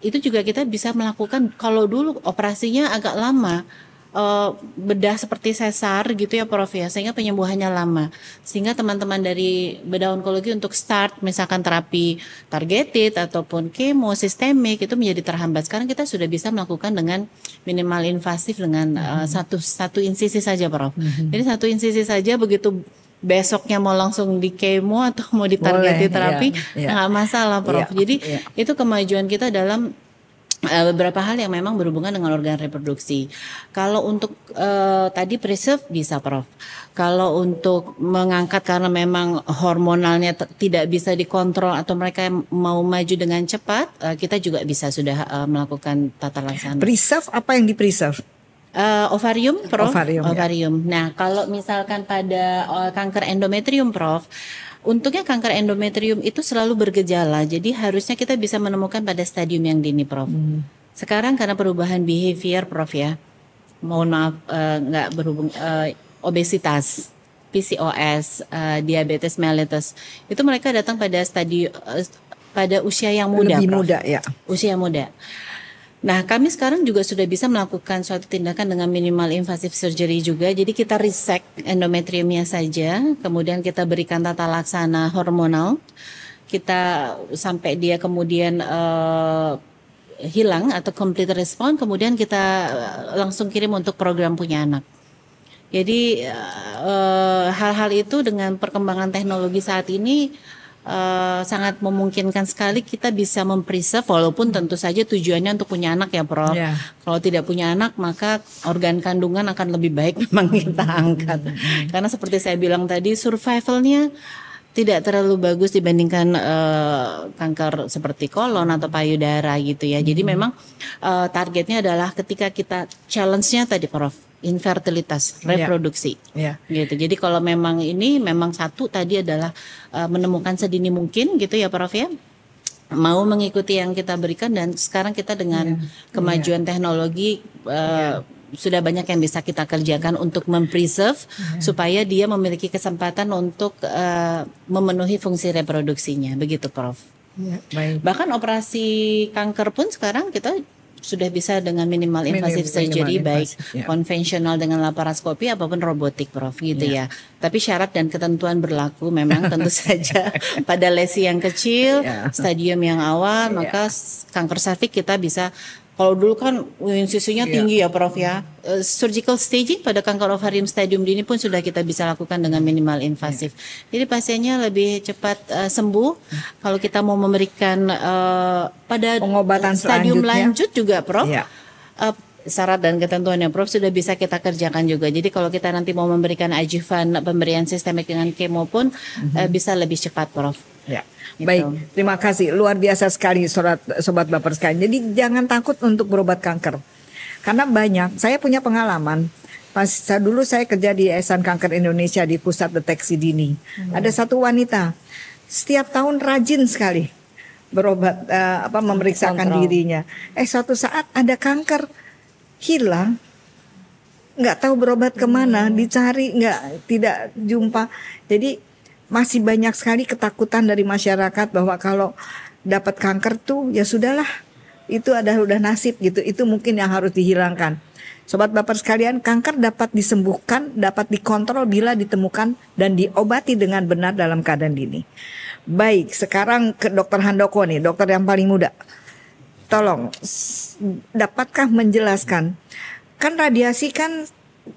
S7: itu juga kita bisa melakukan kalau dulu operasinya agak lama uh, bedah seperti sesar gitu ya Prof ya sehingga penyembuhannya lama sehingga teman-teman dari bedah onkologi untuk start misalkan terapi targeted ataupun kemo sistemik itu menjadi terhambat sekarang kita sudah bisa melakukan dengan minimal invasif dengan uh, satu satu insisi saja Prof mhm. jadi satu insisi saja begitu besoknya mau langsung di kemo atau mau ditargeti iya, terapi iya. nggak iya, iya. masalah Prof iya, jadi iya. itu kemajuan kita dalam Eh, beberapa hal yang memang berhubungan dengan organ reproduksi. Kalau untuk uh, tadi preserve bisa Prof. Kalau untuk mengangkat karena memang hormonalnya tidak bisa dikontrol atau mereka mau maju dengan cepat, uh, kita juga bisa sudah uh, melakukan tata laksana. Preserve apa yang di Uh, ovarium, Prof. Ovarium. Ya. ovarium. Ya. Nah, kalau misalkan pada kanker endometrium, Prof Untungnya kanker endometrium itu selalu bergejala, jadi harusnya kita bisa menemukan pada stadium yang dini, Prof. Hmm. Sekarang karena perubahan behavior, Prof ya, mohon maaf eh, nggak uh, berhubung uh, obesitas, PCOS, uh, eh, diabetes mellitus, itu mereka datang pada stadium uh, pada usia yang muda, lebih Prof. muda ya, usia muda. Nah, kami sekarang juga sudah bisa melakukan suatu tindakan dengan minimal invasif surgery juga. Jadi kita resect endometriumnya saja, kemudian kita berikan tata laksana hormonal. Kita sampai dia kemudian uh, hilang atau complete respond kemudian kita eh, langsung kirim untuk program punya anak. Jadi eh, hal-hal uh, hal -hal itu dengan perkembangan teknologi saat ini uh, sangat memungkinkan sekali kita bisa mempreserve walaupun tentu saja tujuannya untuk punya anak ya Prof. Yeah. Kalau tidak punya anak maka organ kandungan akan lebih baik memang kita angkat. -hmm. Karena seperti saya bilang tadi survivalnya tidak terlalu bagus dibandingkan uh, kanker seperti kolon atau payudara gitu ya. Hmm. Jadi memang uh, targetnya adalah ketika kita challenge-nya tadi Prof infertilitas, iya. reproduksi. Yeah. Yeah. Gitu. Jadi kalau memang ini memang satu tadi adalah uh, menemukan sedini mungkin gitu ya Prof ya mau mengikuti yang kita berikan dan sekarang kita dengan yeah. Iya. kemajuan yeah. teknologi uh, yeah sudah banyak yang bisa kita kerjakan untuk mempreserve hmm. supaya dia memiliki kesempatan untuk uh, memenuhi fungsi reproduksinya begitu Prof.
S4: Ya, baik.
S7: Bahkan operasi kanker pun sekarang kita sudah bisa dengan minimal invasif surgery minimal baik konvensional konvensional dengan laparoskopi apapun robotik Prof gitu ya. ya. Tapi syarat dan ketentuan berlaku memang tentu saja pada lesi yang kecil, yeah. stadium yang awal iya. maka kanker serviks kita bisa kalau dulu kan susunya yeah. tinggi ya Prof ya. Uh, surgical staging pada kanker ovarium stadium dini pun sudah kita bisa lakukan dengan minimal invasif. Yeah. Jadi pasiennya lebih cepat uh, sembuh. Kalau kita mau memberikan uh, pada pengobatan stadium lanjut juga Prof. Yeah. Iya. Uh, syarat dan ketentuannya Prof sudah bisa kita kerjakan juga. Jadi kalau kita nanti mau memberikan ajifan pemberian sistemik dengan kemo pun mm -hmm. uh, bisa lebih cepat Prof. Yeah. Gitu. Baik,
S2: terima kasih. Luar biasa sekali sobat sobat baper sekali. Jadi jangan takut untuk berobat kanker. Karena banyak, saya punya pengalaman. Pas saya dulu saya kerja di Yayasan Kanker Indonesia di Pusat Deteksi Dini. Hmm. Ada satu wanita setiap tahun rajin sekali berobat uh, apa memeriksakan Kontrol. dirinya. Eh suatu saat ada kanker hilang nggak tahu berobat kemana hmm. dicari nggak tidak jumpa jadi masih banyak sekali ketakutan dari masyarakat bahwa kalau dapat kanker tuh ya sudahlah itu ada udah nasib gitu itu mungkin yang harus dihilangkan sobat bapak sekalian kanker dapat disembuhkan dapat dikontrol bila ditemukan dan diobati dengan benar dalam keadaan dini baik sekarang ke dokter Handoko nih dokter yang paling muda tolong dapatkah menjelaskan kan radiasi kan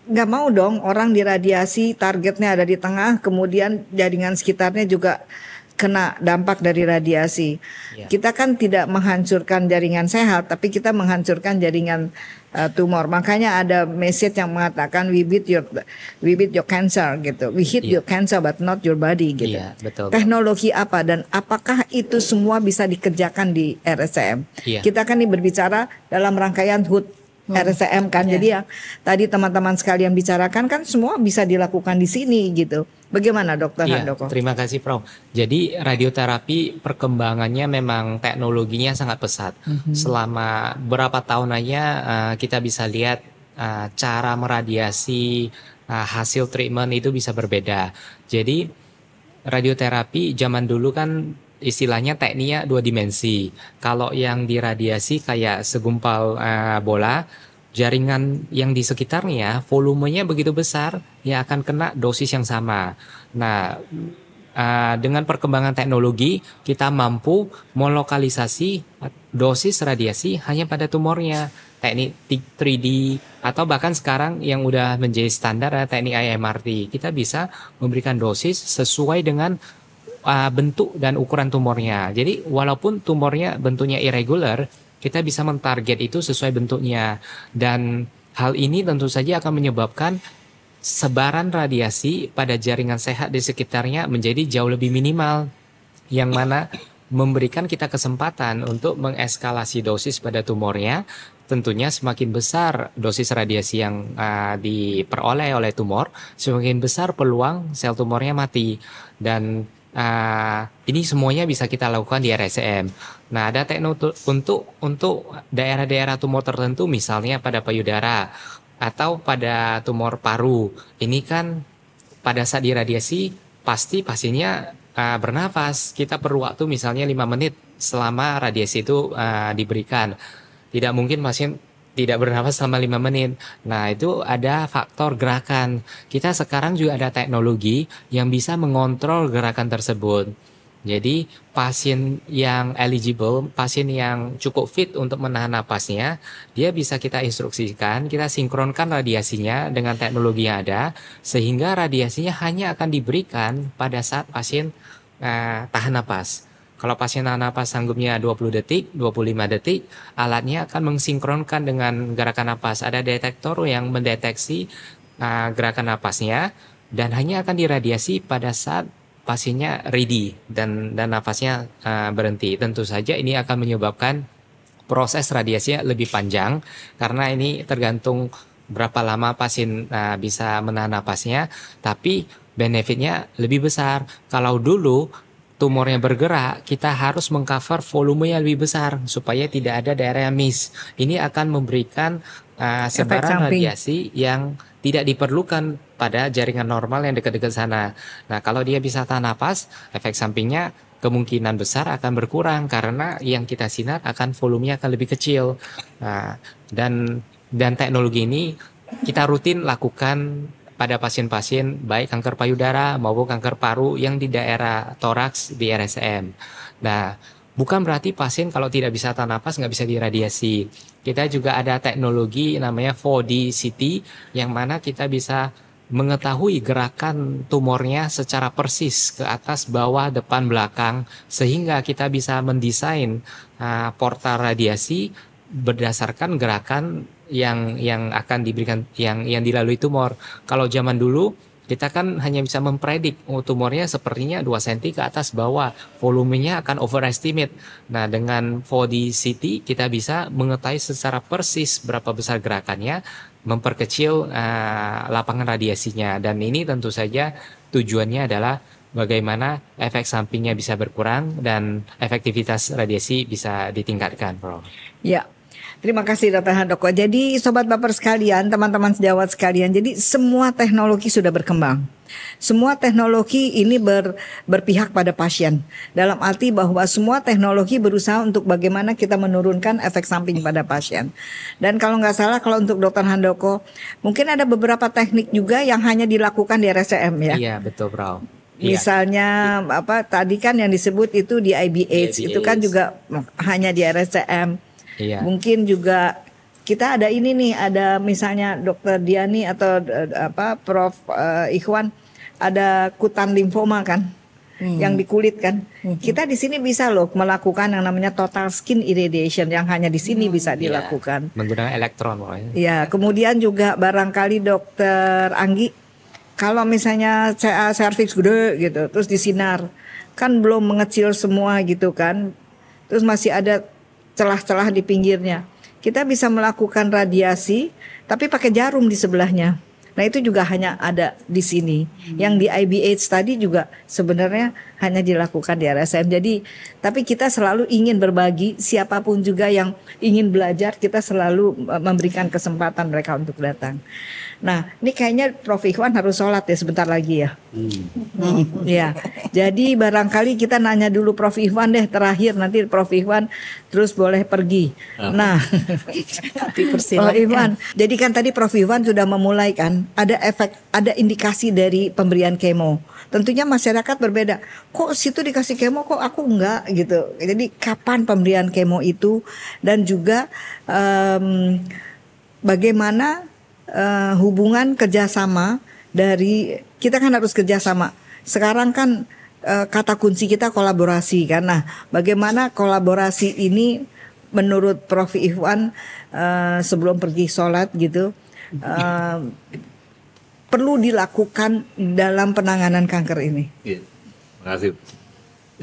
S2: nggak mau dong orang diradiasi targetnya ada di tengah kemudian jaringan sekitarnya juga kena dampak dari radiasi. Ya. Kita kan tidak menghancurkan jaringan sehat, tapi kita menghancurkan jaringan uh, tumor. Makanya ada message yang mengatakan we beat your we beat your cancer gitu. We hit ya. your cancer but not your body gitu. Ya, betul. Teknologi apa dan apakah itu semua bisa dikerjakan di RSCM? Ya. Kita kan ini berbicara dalam rangkaian HUT hmm. Oh. RSCM kan. Yeah. Jadi yang tadi teman-teman sekalian bicarakan kan semua bisa dilakukan di sini gitu. Bagaimana dokter yeah, Handoko?
S3: Terima kasih Prof. Jadi radioterapi perkembangannya memang teknologinya sangat pesat. Mm -hmm. Selama berapa tahun aja uh, kita bisa lihat uh, cara meradiasi uh, hasil treatment itu bisa berbeda. Jadi radioterapi zaman dulu kan istilahnya tekniknya dua dimensi. Kalau yang diradiasi kayak segumpal uh, bola, jaringan yang di sekitarnya volumenya begitu besar ya akan kena dosis yang sama. Nah, uh, dengan perkembangan teknologi kita mampu melokalisasi dosis radiasi hanya pada tumornya. Teknik 3D atau bahkan sekarang yang udah menjadi standar eh, teknik IMRT. Kita bisa memberikan dosis sesuai dengan uh, bentuk dan ukuran tumornya. Jadi walaupun tumornya bentuknya irregular, kita bisa mentarget itu sesuai bentuknya dan hal ini tentu saja akan menyebabkan sebaran radiasi pada jaringan sehat di sekitarnya menjadi jauh lebih minimal yang mana memberikan kita kesempatan untuk mengeskalasi dosis pada tumornya. Tentunya semakin besar dosis radiasi yang uh, diperoleh oleh tumor, semakin besar peluang sel tumornya mati. Dan Ah, ini semuanya bisa kita lakukan di RSM. Nah, ada tekno untuk untuk daerah-daerah tumor tertentu misalnya pada payudara atau pada tumor paru. Ini kan pada saat diradiasi pasti pastinya uh, ah, bernafas. Kita perlu waktu misalnya 5 menit selama radiasi itu uh, diberikan. Tidak mungkin pasien tidak bernafas selama lima menit. Nah, itu ada faktor gerakan. Kita sekarang juga ada teknologi yang bisa mengontrol gerakan tersebut. Jadi, pasien yang eligible, pasien yang cukup fit untuk menahan napasnya, dia bisa kita instruksikan, kita sinkronkan radiasinya dengan teknologi yang ada, sehingga radiasinya hanya akan diberikan pada saat pasien uh, tahan napas. Kalau pasien tahan napas sanggupnya 20 detik, 25 detik, alatnya akan mensinkronkan dengan gerakan napas. Ada detektor yang mendeteksi uh, gerakan napasnya dan hanya akan diradiasi pada saat pasiennya ready dan dan nafasnya uh, ah, berhenti. Tentu saja ini akan menyebabkan proses radiasinya lebih panjang karena ini tergantung berapa lama pasien uh, bisa menahan napasnya, tapi benefitnya lebih besar. Kalau dulu tumornya bergerak, kita harus mengcover volume yang lebih besar supaya tidak ada daerah yang miss. Ini akan memberikan uh, sebaran radiasi yang tidak diperlukan pada jaringan normal yang dekat-dekat sana. Nah, kalau dia bisa tahan napas, efek sampingnya kemungkinan besar akan berkurang karena yang kita sinar akan volumenya akan lebih kecil. Nah, dan dan teknologi ini kita rutin lakukan pada pasien-pasien baik kanker payudara maupun kanker paru yang di daerah toraks di RSM. Nah, bukan berarti pasien kalau tidak bisa tahan napas nggak bisa diradiasi. Kita juga ada teknologi namanya 4D CT yang mana kita bisa mengetahui gerakan tumornya secara persis ke atas, bawah, depan, belakang sehingga kita bisa mendesain uh, portal radiasi berdasarkan gerakan yang yang akan diberikan yang yang dilalui tumor. Kalau zaman dulu kita kan hanya bisa mempredik oh, tumornya sepertinya 2 cm ke atas bawah, volumenya akan overestimate. Nah, dengan 4D CT kita bisa mengetahui secara persis berapa besar gerakannya, memperkecil uh, lapangan radiasinya dan ini tentu saja tujuannya adalah bagaimana efek sampingnya bisa berkurang dan efektivitas radiasi bisa ditingkatkan, Bro.
S2: Ya, Terima kasih Dr. Handoko. Jadi sobat baper sekalian, teman-teman sejawat sekalian, jadi semua teknologi sudah berkembang. Semua teknologi ini ber, berpihak pada pasien. Dalam arti bahwa semua teknologi berusaha untuk bagaimana kita menurunkan efek samping pada pasien. Dan kalau nggak salah, kalau untuk Dr Handoko, mungkin ada beberapa teknik juga yang hanya dilakukan di RSCM ya?
S3: Iya, betul Bro. Iya.
S2: Misalnya ya. apa tadi kan yang disebut itu di IBH, di IBH. itu kan juga hanya di RSCM. Iya. Mungkin juga kita ada ini nih, ada misalnya Dokter Diani atau eh, apa Prof uh, Ikhwan ada kutan limfoma kan. Hmm. yang di kulit kan hmm. kita di sini bisa loh melakukan yang namanya total skin irradiation yang hanya di sini hmm. bisa iya. dilakukan
S3: ya. menggunakan elektron pokoknya
S2: ya kemudian juga barangkali dokter Anggi kalau misalnya CA cervix gede gitu terus disinar kan belum mengecil semua gitu kan terus masih ada celah-celah di pinggirnya. Kita bisa melakukan radiasi tapi pakai jarum di sebelahnya. Nah, itu juga hanya ada di sini. Hmm. Yang di IBH tadi juga sebenarnya hanya dilakukan di RSM. Jadi, tapi kita selalu ingin berbagi, siapapun juga yang ingin belajar, kita selalu eh, memberikan kesempatan mereka untuk datang. Nah, ini kayaknya Prof. Ikhwan harus sholat ya sebentar lagi ya.
S1: Hmm.
S2: ya, jadi barangkali kita nanya dulu Prof. Ikhwan deh terakhir nanti Prof. Ikhwan terus boleh pergi. Ah. Nah,
S1: Prof. Ikhwan,
S2: jadi kan tadi Prof. Ikhwan sudah memulai kan, ada efek, ada indikasi dari pemberian kemo tentunya masyarakat berbeda. Kok situ dikasih kemo kok aku enggak gitu. Jadi kapan pemberian kemo itu dan juga um, bagaimana uh, hubungan kerjasama dari kita kan harus kerjasama. Sekarang kan uh, kata kunci kita kolaborasi kan. Nah, bagaimana kolaborasi ini menurut Prof Iwan uh, eh, sebelum pergi sholat gitu uh, perlu dilakukan dalam penanganan kanker ini?
S5: Iya, terima makasih. E,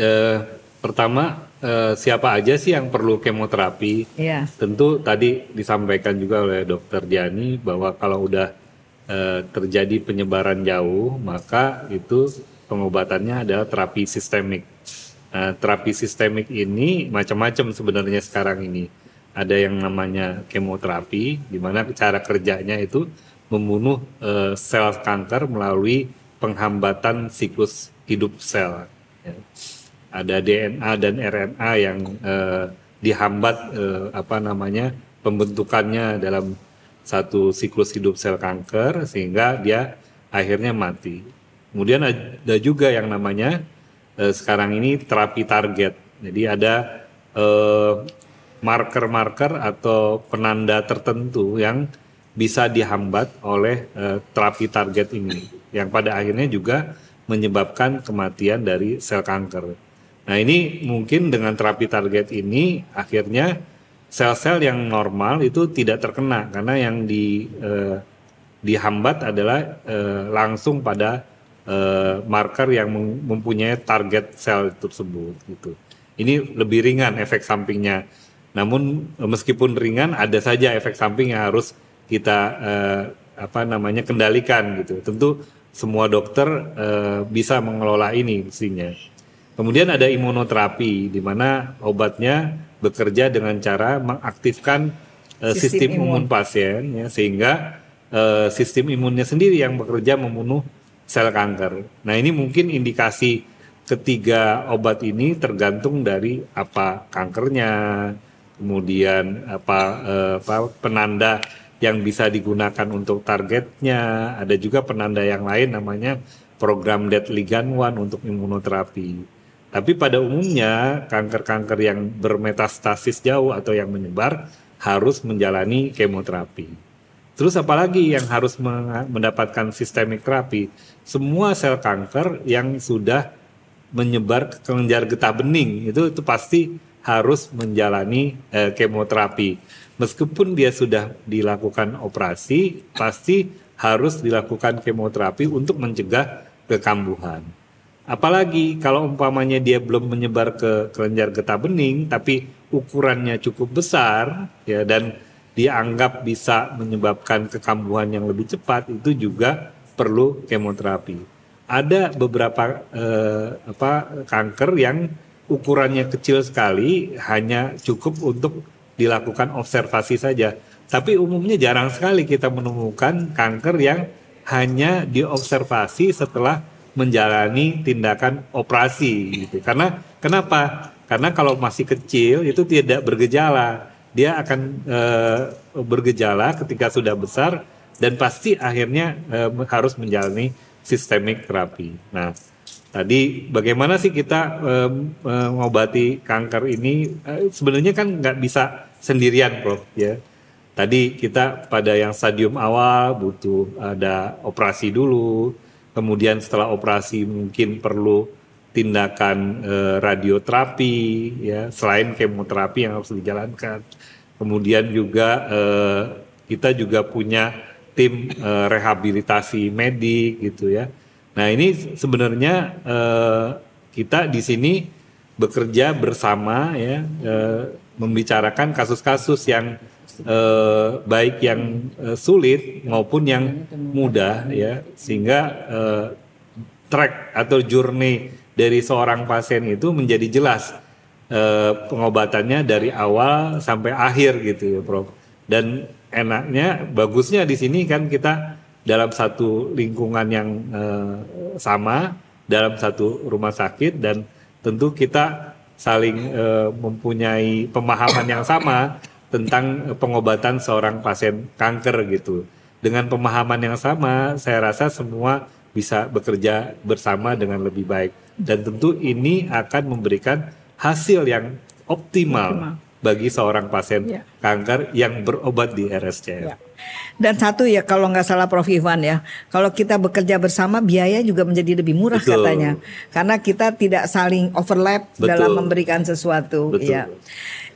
S5: eh, pertama e, siapa aja sih yang perlu kemoterapi? Ya. Tentu tadi disampaikan juga oleh Dokter Jani bahwa kalau udah e, terjadi penyebaran jauh maka itu pengobatannya adalah terapi sistemik. Nah, terapi sistemik ini macam-macam sebenarnya sekarang ini. Ada yang namanya kemoterapi, di mana cara kerjanya itu membunuh uh, sel kanker melalui penghambatan siklus hidup sel. Ya. Ada DNA dan RNA yang uh, dihambat uh, apa namanya pembentukannya dalam satu siklus hidup sel kanker sehingga dia akhirnya mati. Kemudian ada juga yang namanya uh, sekarang ini terapi target. Jadi ada marker marker -marker atau penanda tertentu yang bisa dihambat oleh uh, terapi target ini yang pada akhirnya juga menyebabkan kematian dari sel kanker. Nah, ini mungkin dengan terapi target ini akhirnya sel-sel yang normal itu tidak terkena karena yang di eh, dihambat adalah eh, langsung pada eh, marker yang mempunyai target sel tersebut gitu. Ini lebih ringan efek sampingnya. Namun eh, meskipun ringan ada saja efek samping yang harus kita eh, apa namanya kendalikan gitu. Tentu semua dokter eh, bisa mengelola ini mestinya. Kemudian ada imunoterapi di mana obatnya bekerja dengan cara mengaktifkan eh, sistem, sistem imun, pasien ya sehingga eh, sistem imunnya sendiri yang bekerja membunuh sel kanker. Nah, ini mungkin indikasi ketiga obat ini tergantung dari apa kankernya, kemudian apa, eh, apa penanda yang bisa digunakan untuk targetnya. Ada juga penanda yang lain namanya program dead ligand 1 untuk imunoterapi. Tapi pada umumnya kanker-kanker yang bermetastasis jauh atau yang menyebar harus menjalani kemoterapi. Terus apalagi yang harus mendapatkan sistemik terapi? Semua sel kanker yang sudah menyebar ke kelenjar getah bening itu itu pasti harus menjalani eh, kemoterapi meskipun dia sudah dilakukan operasi, pasti harus dilakukan kemoterapi untuk mencegah kekambuhan. Apalagi kalau umpamanya dia belum menyebar ke kelenjar getah bening, tapi ukurannya cukup besar, ya dan dianggap bisa menyebabkan kekambuhan yang lebih cepat, itu juga perlu kemoterapi. Ada beberapa eh, apa kanker yang ukurannya kecil sekali, hanya cukup untuk dilakukan observasi saja. Tapi umumnya jarang sekali kita menemukan kanker yang hanya diobservasi setelah menjalani tindakan operasi gitu. Karena kenapa? Karena kalau masih kecil itu tidak bergejala. Dia akan e, bergejala ketika sudah besar dan pasti akhirnya e, harus menjalani sistemik terapi. Nah, Tadi bagaimana sih kita um, mengobati kanker ini? uh, sebenarnya kan nggak bisa sendirian, Prof. Ya. Tadi kita pada yang stadium awal butuh ada operasi dulu, kemudian setelah operasi mungkin perlu tindakan uh, radioterapi, ya selain kemoterapi yang harus dijalankan. Kemudian juga uh, kita juga punya tim uh, rehabilitasi medik gitu ya Nah ini sebenarnya eh, kita di sini bekerja bersama ya eh, membicarakan kasus-kasus yang eh, baik yang eh, sulit maupun yang mudah ya sehingga eh, track atau journey dari seorang pasien itu menjadi jelas eh, pengobatannya dari awal sampai akhir gitu ya Prof. Dan enaknya bagusnya di sini kan kita dalam satu lingkungan yang eh, sama dalam satu rumah sakit dan tentu kita saling eh, mempunyai pemahaman yang sama tentang pengobatan seorang pasien kanker gitu. Dengan pemahaman yang sama, saya rasa semua bisa bekerja bersama dengan lebih baik dan tentu ini akan memberikan hasil yang optimal, optimal. bagi seorang pasien yeah. kanker yang berobat di RSCM. Yeah.
S2: Dan satu ya kalau nggak salah Prof Ivan ya, kalau kita bekerja bersama biaya juga menjadi lebih murah Betul. katanya, karena kita tidak saling overlap Betul. dalam memberikan sesuatu. Betul. Ya.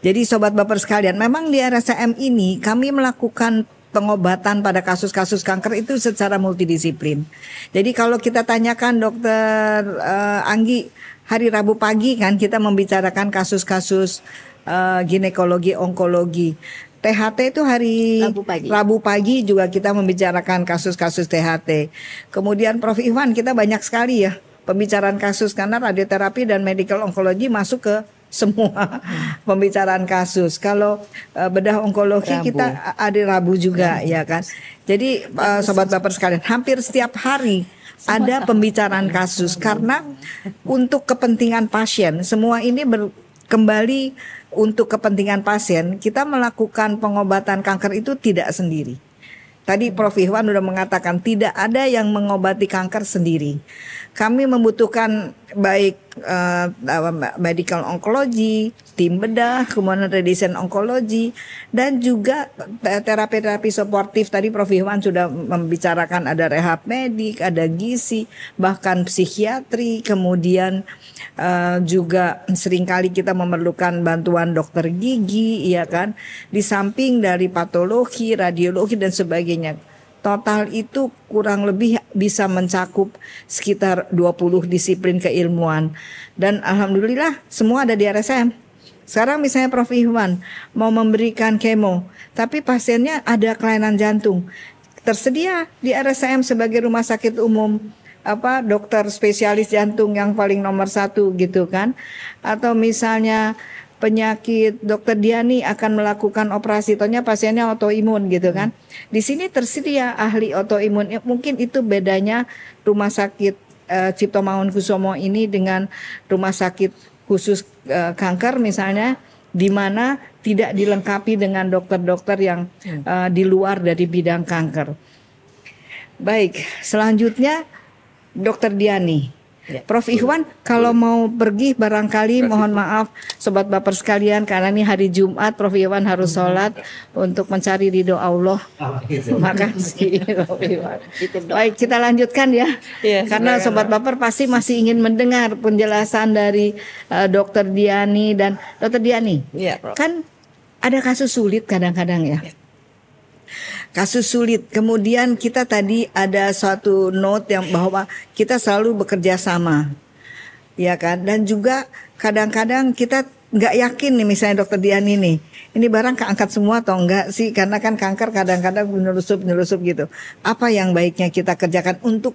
S2: Jadi sobat baper sekalian, memang di RSM ini kami melakukan pengobatan pada kasus-kasus kanker itu secara multidisiplin. Jadi kalau kita tanyakan dokter uh, Anggi hari Rabu pagi kan kita membicarakan kasus-kasus uh, ginekologi onkologi. THT itu hari Rabu pagi. Rabu pagi juga kita membicarakan kasus-kasus THT. Kemudian Prof Iwan kita banyak sekali ya pembicaraan kasus karena radioterapi dan medical onkologi masuk ke semua pembicaraan kasus. Kalau uh, bedah onkologi Rabu. kita e, ada Rabu juga Rabu. ya kan. Jadi uh, sobat bapak sekalian, hampir setiap hari ada pembicaraan kasus karena untuk kepentingan pasien semua ini kembali untuk kepentingan pasien kita melakukan pengobatan kanker itu tidak sendiri. Tadi Prof Iwan sudah mengatakan tidak ada yang mengobati kanker sendiri. Kami membutuhkan baik uh, medical oncology, tim bedah, kemudian radiation oncology, dan juga eh, terapi-terapi suportif. Tadi Prof. Iwan sudah membicarakan ada rehab medik, ada gizi, bahkan psikiatri, kemudian uh, juga seringkali kita memerlukan bantuan dokter gigi, ya kan, di samping dari patologi, radiologi, dan sebagainya Total itu kurang lebih bisa mencakup sekitar 20 disiplin keilmuan. Dan alhamdulillah semua ada di RSM. Sekarang misalnya Prof Iwan mau memberikan kemo, tapi pasiennya ada kelainan jantung. Tersedia di RSM sebagai rumah sakit umum apa dokter spesialis jantung yang paling nomor satu gitu kan atau misalnya penyakit dokter Diani akan melakukan operasi tonya pasiennya autoimun gitu kan. Hmm. Di sini tersedia ahli autoimun. Ya, mungkin itu bedanya rumah sakit uh, Cipto Mangun ini dengan rumah sakit khusus uh, kanker misalnya di mana tidak dilengkapi dengan dokter-dokter yang hmm. uh, di luar dari bidang kanker. Baik, selanjutnya Dokter Diani Ya, Prof Iwan, kalau mau pergi barangkali Kasih, mohon maaf sobat baper sekalian karena ini hari Jumat Prof Iwan harus hmm. sholat untuk mencari ridho Allah. Oh, gitu. Makasih Prof Iwan. Gitu Baik, kita lanjutkan ya. ya karena sobat baper pasti masih ingin mendengar penjelasan dari uh, Dokter Diani dan Dokter Diani. Ya, Kan ada kasus sulit kadang-kadang ya. ya kasus sulit. Kemudian kita tadi ada suatu note yang bahwa kita selalu bekerja sama, ya kan? Dan juga kadang-kadang kita nggak yakin nih misalnya dokter Dian ini ini barang keangkat semua atau enggak sih karena kan kanker kadang-kadang menyelusup menelusup gitu apa yang baiknya kita kerjakan untuk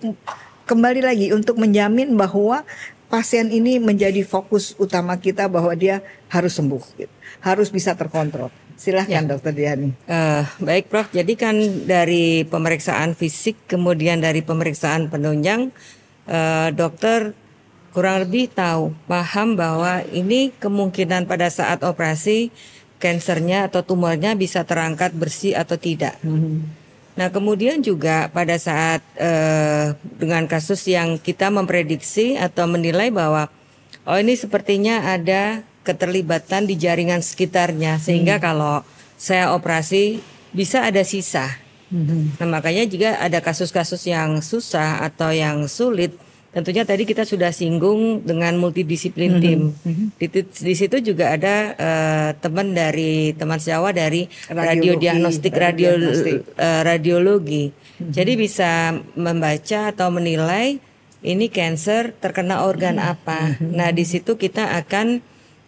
S2: kembali lagi untuk menjamin bahwa pasien ini menjadi fokus utama kita bahwa dia harus sembuh gitu. harus bisa terkontrol Silahkan ya. dokter Diani.
S4: Uh, baik Prof, jadi kan dari pemeriksaan fisik kemudian dari pemeriksaan penunjang uh, dokter kurang lebih tahu, paham bahwa ini kemungkinan pada saat operasi kansernya atau tumornya bisa terangkat bersih atau tidak. Mm-hmm. Nah kemudian juga pada saat uh, dengan kasus yang kita memprediksi atau menilai bahwa oh ini sepertinya ada keterlibatan di jaringan sekitarnya sehingga hmm. kalau saya operasi bisa ada sisa. Hmm. Nah makanya juga ada kasus-kasus yang susah atau yang sulit, tentunya tadi kita sudah singgung dengan multidisiplin hmm. tim. Mm-hmm. Di, di situ juga ada uh, teman dari teman sejawa dari radio diagnostik radio uh, radiologi. Mm-hmm. Jadi bisa membaca atau menilai ini cancer terkena organ mm-hmm. apa. Mm-hmm. Nah, di situ kita akan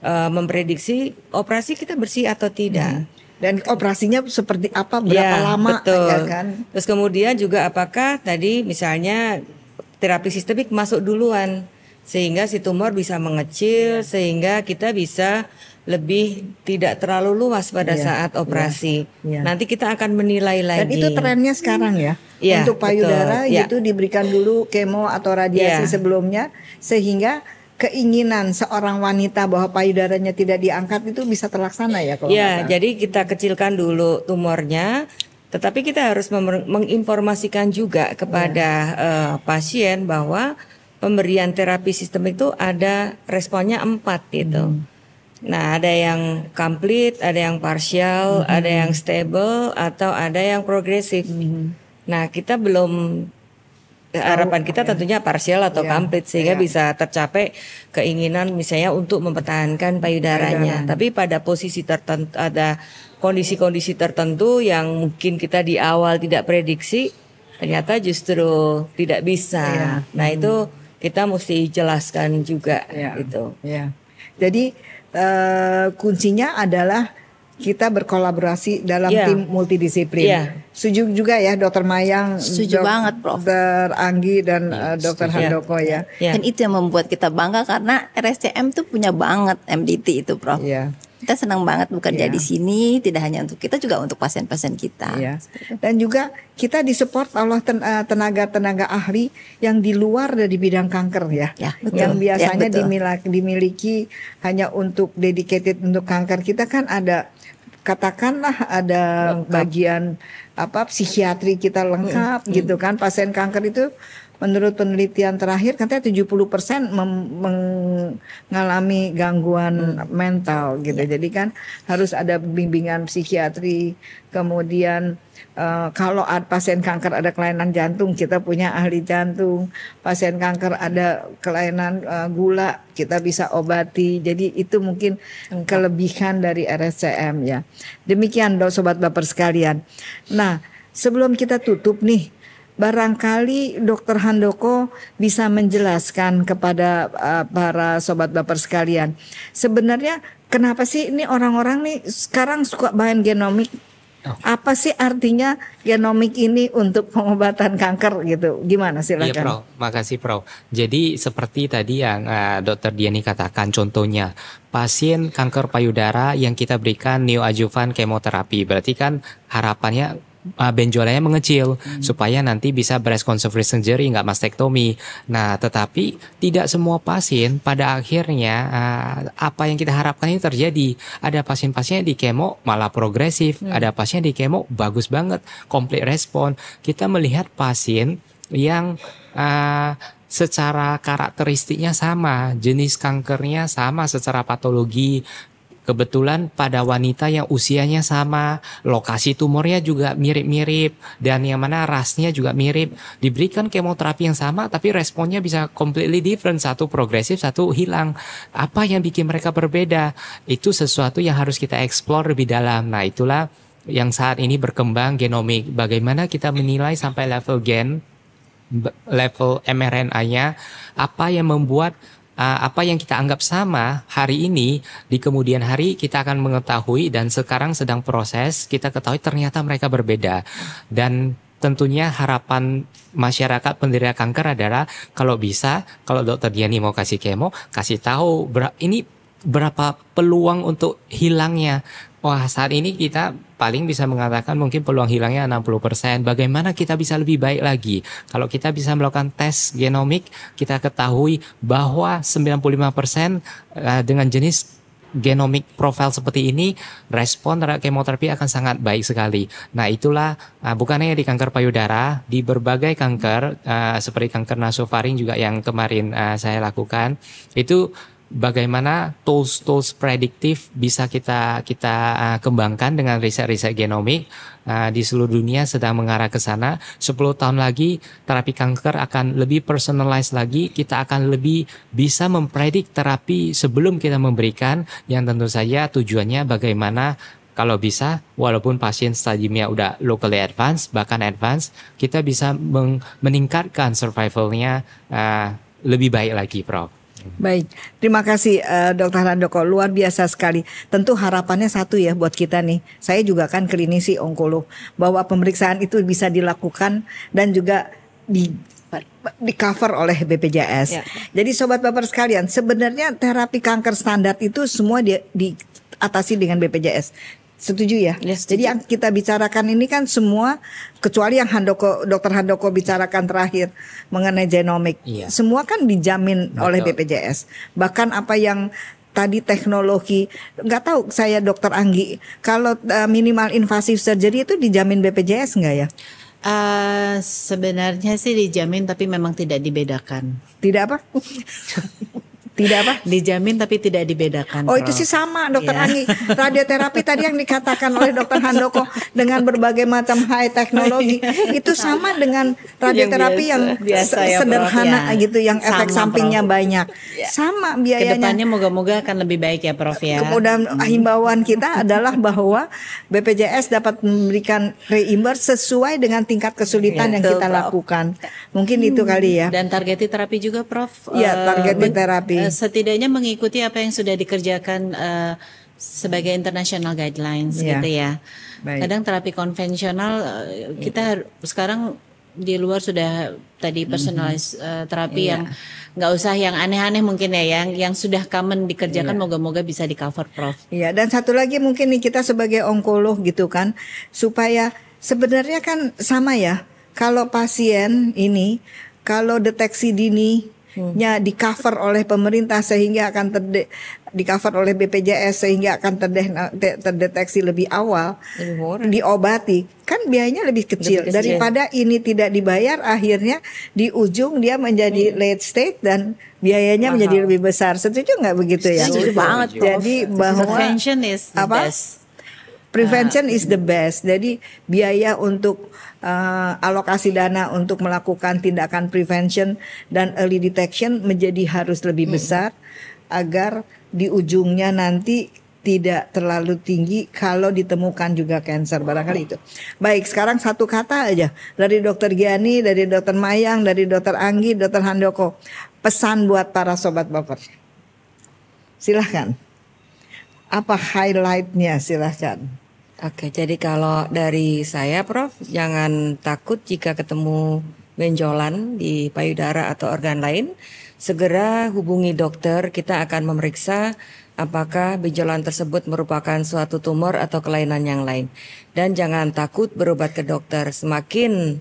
S4: uh, memprediksi operasi kita bersih atau tidak. Hmm. Dan operasinya seperti apa berapa ya, lama betul. Ya kan? Terus kemudian juga apakah tadi misalnya terapi sistemik masuk duluan sehingga si tumor bisa mengecil ya. sehingga kita bisa lebih tidak terlalu luas pada ya. saat iya, operasi. Ya. Ya. Nanti kita akan menilai lagi. Dan itu trennya sekarang
S2: ya. ya Untuk payudara betul, iya. itu diberikan dulu kemo atau radiasi ya. sebelumnya sehingga keinginan seorang wanita bahwa payudaranya tidak diangkat itu bisa terlaksana ya kalau Ya,
S4: jadi kita kecilkan dulu tumornya, tetapi kita harus menginformasikan juga kepada ya. uh, pasien bahwa pemberian terapi sistem itu ada responnya empat gitu. Hmm. Nah, ada yang komplit, ada yang parsial, hmm. ada yang stable atau ada yang progresif. Hmm. Nah, kita belum harapan kita tentunya parsial atau yeah. komplit sehingga yeah. bisa tercapai keinginan misalnya untuk mempertahankan payudaranya. Yeah. Tapi pada posisi tertentu ada kondisi-kondisi tertentu yang mungkin kita di awal tidak prediksi ternyata justru tidak bisa. Yeah. Nah, hmm. itu kita mesti jelaskan juga yeah. itu. Yeah. Jadi uh,
S2: kuncinya adalah kita berkolaborasi dalam yeah. tim multidisiplin. Yeah. Setuju
S6: juga ya Dokter Mayang, Setuju banget Prof. Dokter Anggi dan yeah, iya, uh, Dokter Handoko ya. Yeah. Dan itu yang membuat kita bangga karena RSCM tuh punya banget MDT itu Prof. Yeah. Kita senang banget bukan yeah. di sini, tidak hanya untuk kita juga untuk pasien-pasien kita. Yeah.
S2: Dan juga kita disupport oleh eh, tenaga-tenaga ahli yang di luar dari bidang kanker ya. Yeah, betul. Yang biasanya yeah, betul. dimiliki, dimiliki hanya untuk dedicated untuk kanker. Kita kan ada katakanlah ada lengkap. bagian apa psikiatri kita lengkap hmm. gitu kan pasien kanker itu menurut penelitian terakhir katanya 70% mengalami gangguan hmm. mental gitu. Ya. Jadi kan harus ada bimbingan psikiatri, kemudian Eh, kalau pasien kanker ada kelainan jantung, kita punya ahli jantung. Pasien kanker ada kelainan uh, gula, kita bisa obati. Jadi itu mungkin Entah. kelebihan dari RSCM ya. Demikian dong sobat baper sekalian. Nah, sebelum kita tutup nih, barangkali Dokter Handoko bisa menjelaskan kepada uh, para sobat baper sekalian. Sebenarnya kenapa sih ini orang-orang nih sekarang suka bahan genomik apa sih artinya genomik ini untuk pengobatan kanker gitu? Gimana silakan? Iya, Prof.
S3: Makasih, Prof. Jadi seperti tadi yang uh, Dokter Diani katakan contohnya pasien kanker payudara yang kita berikan neoadjuvan kemoterapi. Berarti kan harapannya uh, benjolannya mengecil hmm. supaya nanti bisa breast conservation surgery nggak mastektomi. Nah, tetapi tidak semua pasien pada akhirnya uh, apa yang kita harapkan ini terjadi. Ada pasien-pasien di kemo malah progresif, hmm. ada pasien di kemo bagus banget, complete respon. Kita melihat pasien yang uh, secara karakteristiknya sama, jenis kankernya sama secara patologi, Kebetulan pada wanita yang usianya sama, lokasi tumornya juga mirip-mirip, dan yang mana rasnya juga mirip. Diberikan kemoterapi yang sama, tapi responnya bisa completely different. Satu progresif, satu hilang. Apa yang bikin mereka berbeda? Itu sesuatu yang harus kita explore lebih dalam. Nah itulah yang saat ini berkembang genomik. Bagaimana kita menilai sampai level gen, level mRNA-nya, apa yang membuat Ah, apa yang kita anggap sama hari ini di kemudian hari kita akan mengetahui dan sekarang sedang proses kita ketahui ternyata mereka berbeda dan tentunya harapan masyarakat penderita kanker adalah kalau bisa kalau dokter Diani mau kasih kemo kasih tahu ini berapa peluang untuk hilangnya wah saat ini kita paling bisa mengatakan mungkin peluang hilangnya 60%. Bagaimana kita bisa lebih baik lagi? Kalau kita bisa melakukan tes genomik, kita ketahui bahwa 95% eh, dengan jenis genomic profile seperti ini, respon terhadap kemoterapi akan sangat baik sekali. Nah, itulah uh, eh, bukan hanya di kanker payudara, di berbagai kanker uh, seperti kanker nasofaring juga yang kemarin uh, saya lakukan, itu bagaimana tools-tools prediktif bisa kita kita uh, kembangkan dengan riset-riset genomik uh, di seluruh dunia sedang mengarah ke sana. 10 tahun lagi terapi kanker akan lebih personalized lagi, kita akan lebih bisa mempredik terapi sebelum kita memberikan yang tentu saja tujuannya bagaimana kalau bisa walaupun pasien stadiumnya udah locally advance bahkan advance kita bisa meningkatkan survivalnya uh, lebih baik lagi, Prof.
S2: Baik, terima kasih uh, Dokter Handoko luar biasa sekali. Tentu harapannya satu ya buat kita nih. Saya juga kan klinisi onkolog bahwa pemeriksaan itu bisa dilakukan dan juga di di cover oleh BPJS. Ya. Jadi sobat bapak sekalian, sebenarnya terapi kanker standar itu semua di, diatasi dengan BPJS. Setuju ya. ya setuju. Jadi yang kita bicarakan ini kan semua kecuali yang Handoko Dokter Handoko bicarakan terakhir mengenai genomik. Ya. Semua kan dijamin Betul. oleh BPJS. Bahkan apa yang tadi teknologi nggak tahu saya dokter Anggi kalau uh, minimal invasif surgery itu dijamin BPJS nggak ya?
S7: Uh, sebenarnya sih dijamin tapi memang tidak dibedakan. Tidak apa? Tidak apa? Dijamin tapi tidak dibedakan. Oh, itu sih sama Dokter yeah.
S2: Anggi. Radioterapi tadi yang dikatakan oleh Dokter Handoko dengan berbagai macam high teknologi oh, iya. itu sama dengan radioterapi yang, biasa, yang biasa ya, sederhana ya. gitu yang sama, efek sampingnya Prof.
S7: banyak. Ya. Sama biayanya. Kedepannya moga-moga akan lebih baik ya Prof ya. Kemudian hmm.
S2: himbauan kita adalah bahwa BPJS dapat memberikan reimburse sesuai dengan tingkat kesulitan ya, yang kita Prof. lakukan. Mungkin hmm. itu kali ya.
S7: Dan targeti terapi juga Prof.
S1: Ya, eh, targeti uh, terapi. Eh,
S7: setidaknya mengikuti apa yang sudah dikerjakan uh, sebagai international guidelines ya. gitu ya. Baik. Kadang terapi konvensional kita ya. sekarang di luar sudah tadi mhm. personalis mm -hmm. uh, terapi yeah. yang nggak usah yang aneh-aneh mungkin ya yang yang sudah common dikerjakan moga iya. moga-moga bisa di cover prof. Iya yeah,
S2: dan satu lagi mungkin nih kita sebagai onkolog gitu kan supaya sebenarnya kan sama ya kalau pasien ini kalau deteksi dininya hmm. di cover oleh pemerintah sehingga akan terde di cover oleh BPJS sehingga akan terde terdeteksi lebih awal lebih diobati kan biayanya lebih kecil, lebih kecil daripada ini tidak dibayar akhirnya di ujung dia menjadi hmm. late state dan biayanya Mahal. menjadi lebih besar setuju nggak begitu ya setuju banget jadi bahwa
S7: is apa best
S2: Prevention ah. is the best. Jadi biaya untuk uh, alokasi dana untuk melakukan tindakan prevention dan early detection menjadi harus lebih hmm. besar agar di ujungnya nanti tidak terlalu tinggi kalau ditemukan juga kanker barangkali itu. Baik, sekarang satu kata aja dari Dokter Giani, dari Dokter Mayang, dari Dokter Anggi, Dokter Handoko. Pesan buat para sobat baper.
S4: Silahkan. Apa highlightnya? Silahkan. Oke, jadi kalau dari saya, Prof, jangan takut jika ketemu benjolan di payudara atau organ lain. Segera hubungi dokter, kita akan memeriksa apakah benjolan tersebut merupakan suatu tumor atau kelainan yang lain. Dan jangan takut berobat ke dokter. Semakin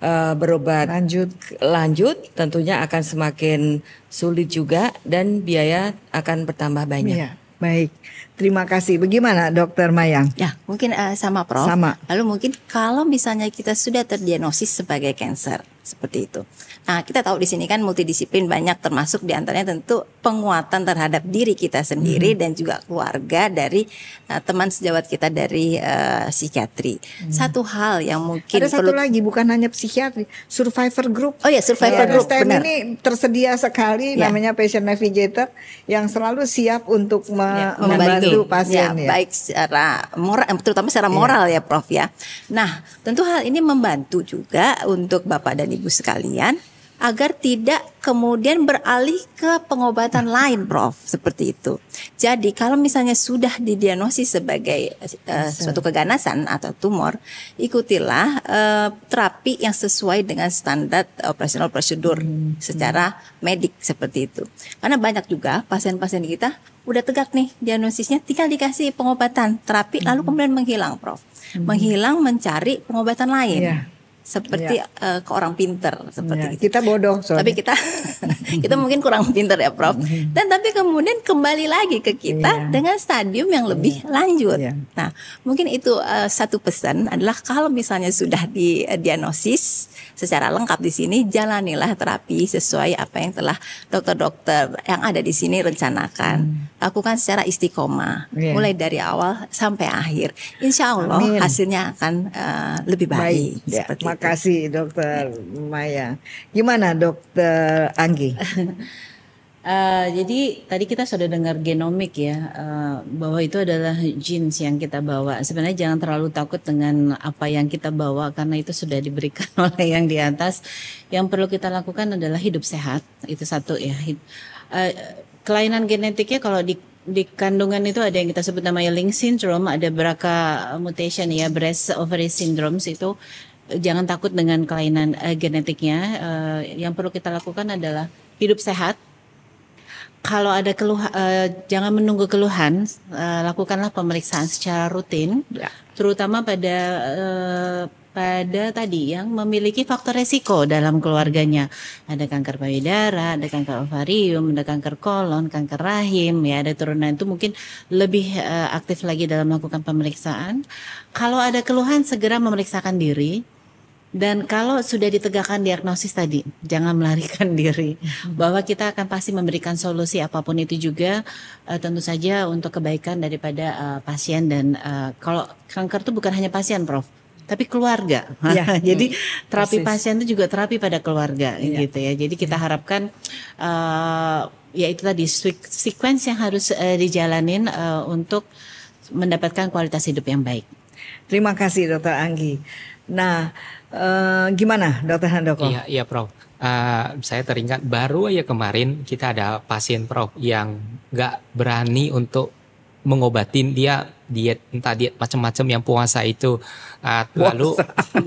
S4: uh, berobat lanjut lanjut tentunya akan semakin sulit juga dan biaya akan bertambah banyak. Ya, baik. Terima kasih. Bagaimana Dokter Mayang? Ya,
S6: mungkin uh, sama Prof. Sama.
S4: Lalu mungkin kalau misalnya kita
S6: sudah terdiagnosis sebagai kanker seperti itu. Nah, kita tahu di sini kan multidisiplin banyak termasuk di antaranya tentu penguatan terhadap diri kita sendiri hmm. dan juga keluarga dari uh, teman sejawat kita dari uh, psikiatri. Hmm. Satu hal yang mungkin Ada perlu... satu lagi
S2: bukan hanya psikiatri, survivor group. Oh ya, survivor ya, group. Benar. ini tersedia sekali ya. namanya patient navigator yang selalu siap untuk ya, me ya, membantu itu pasien ya, ya. Baik
S6: secara moral terutama secara moral ya. ya Prof ya. Nah, tentu hal ini membantu juga untuk Bapak dan Ibu sekalian agar tidak kemudian beralih ke pengobatan lain, Prof. Seperti itu. Jadi kalau misalnya sudah didiagnosis sebagai uh, suatu keganasan atau tumor, ikutilah uh, terapi yang sesuai dengan standar operasional prosedur hmm. secara medik seperti itu. Karena banyak juga pasien-pasien kita udah tegak nih diagnosisnya, tinggal dikasih pengobatan terapi hmm. lalu kemudian menghilang, Prof.
S7: Hmm. Menghilang
S6: mencari pengobatan lain. Yeah seperti ya. uh, ke orang pinter seperti ya, kita bodoh soalnya. tapi kita kita mungkin kurang pinter ya prof mm-hmm. dan tapi kemudian kembali lagi ke kita ya. dengan stadium yang lebih ya. lanjut ya. nah mungkin itu uh, satu pesan adalah kalau misalnya sudah di uh, diagnosis secara lengkap di sini jalanilah terapi sesuai apa yang telah dokter-dokter yang ada di sini rencanakan hmm lakukan secara istiqomah yeah. mulai dari awal sampai akhir insya Allah Amin. hasilnya akan uh, lebih baik, baik. Ya.
S7: terima makasih dokter ya. Maya gimana dokter Anggi uh, jadi tadi kita sudah dengar genomik ya uh, bahwa itu adalah genes yang kita bawa sebenarnya jangan terlalu takut dengan apa yang kita bawa karena itu sudah diberikan oleh yang di atas yang perlu kita lakukan adalah hidup sehat itu satu ya uh, kelainan genetiknya kalau di di kandungan itu ada yang kita sebut namanya link syndrome, ada beraka mutation ya, breast ovary syndrome itu jangan takut dengan kelainan uh, genetiknya. Uh, yang perlu kita lakukan adalah hidup sehat. Kalau ada keluhan uh, eh, jangan menunggu keluhan, uh, lakukanlah pemeriksaan secara rutin, ya. terutama pada uh, pada tadi yang memiliki faktor resiko dalam keluarganya. Ada kanker payudara, ada kanker ovarium, ada kanker kolon, kanker rahim, ya ada turunan itu mungkin lebih uh, aktif lagi dalam melakukan pemeriksaan. Kalau ada keluhan segera memeriksakan diri. Dan kalau sudah ditegakkan diagnosis tadi, jangan melarikan diri bahwa kita akan pasti memberikan solusi apapun itu juga, uh, tentu saja untuk kebaikan daripada uh, pasien dan uh, kalau kanker itu bukan hanya pasien, Prof tapi keluarga. Ya. Jadi hmm. terapi Persis. pasien itu juga terapi pada keluarga ya. gitu ya. Jadi kita ya. harapkan uh, ya itu tadi sequence yang harus uh, dijalanin uh, untuk mendapatkan kualitas hidup yang baik. Terima kasih Dokter Anggi. Nah,
S2: uh, gimana Dokter Handoko? Iya,
S3: iya Prof. Uh, saya teringat baru ya kemarin kita ada pasien Prof yang nggak berani untuk mengobatin dia diet entah diet macam-macam yang puasa itu uh, puasa. lalu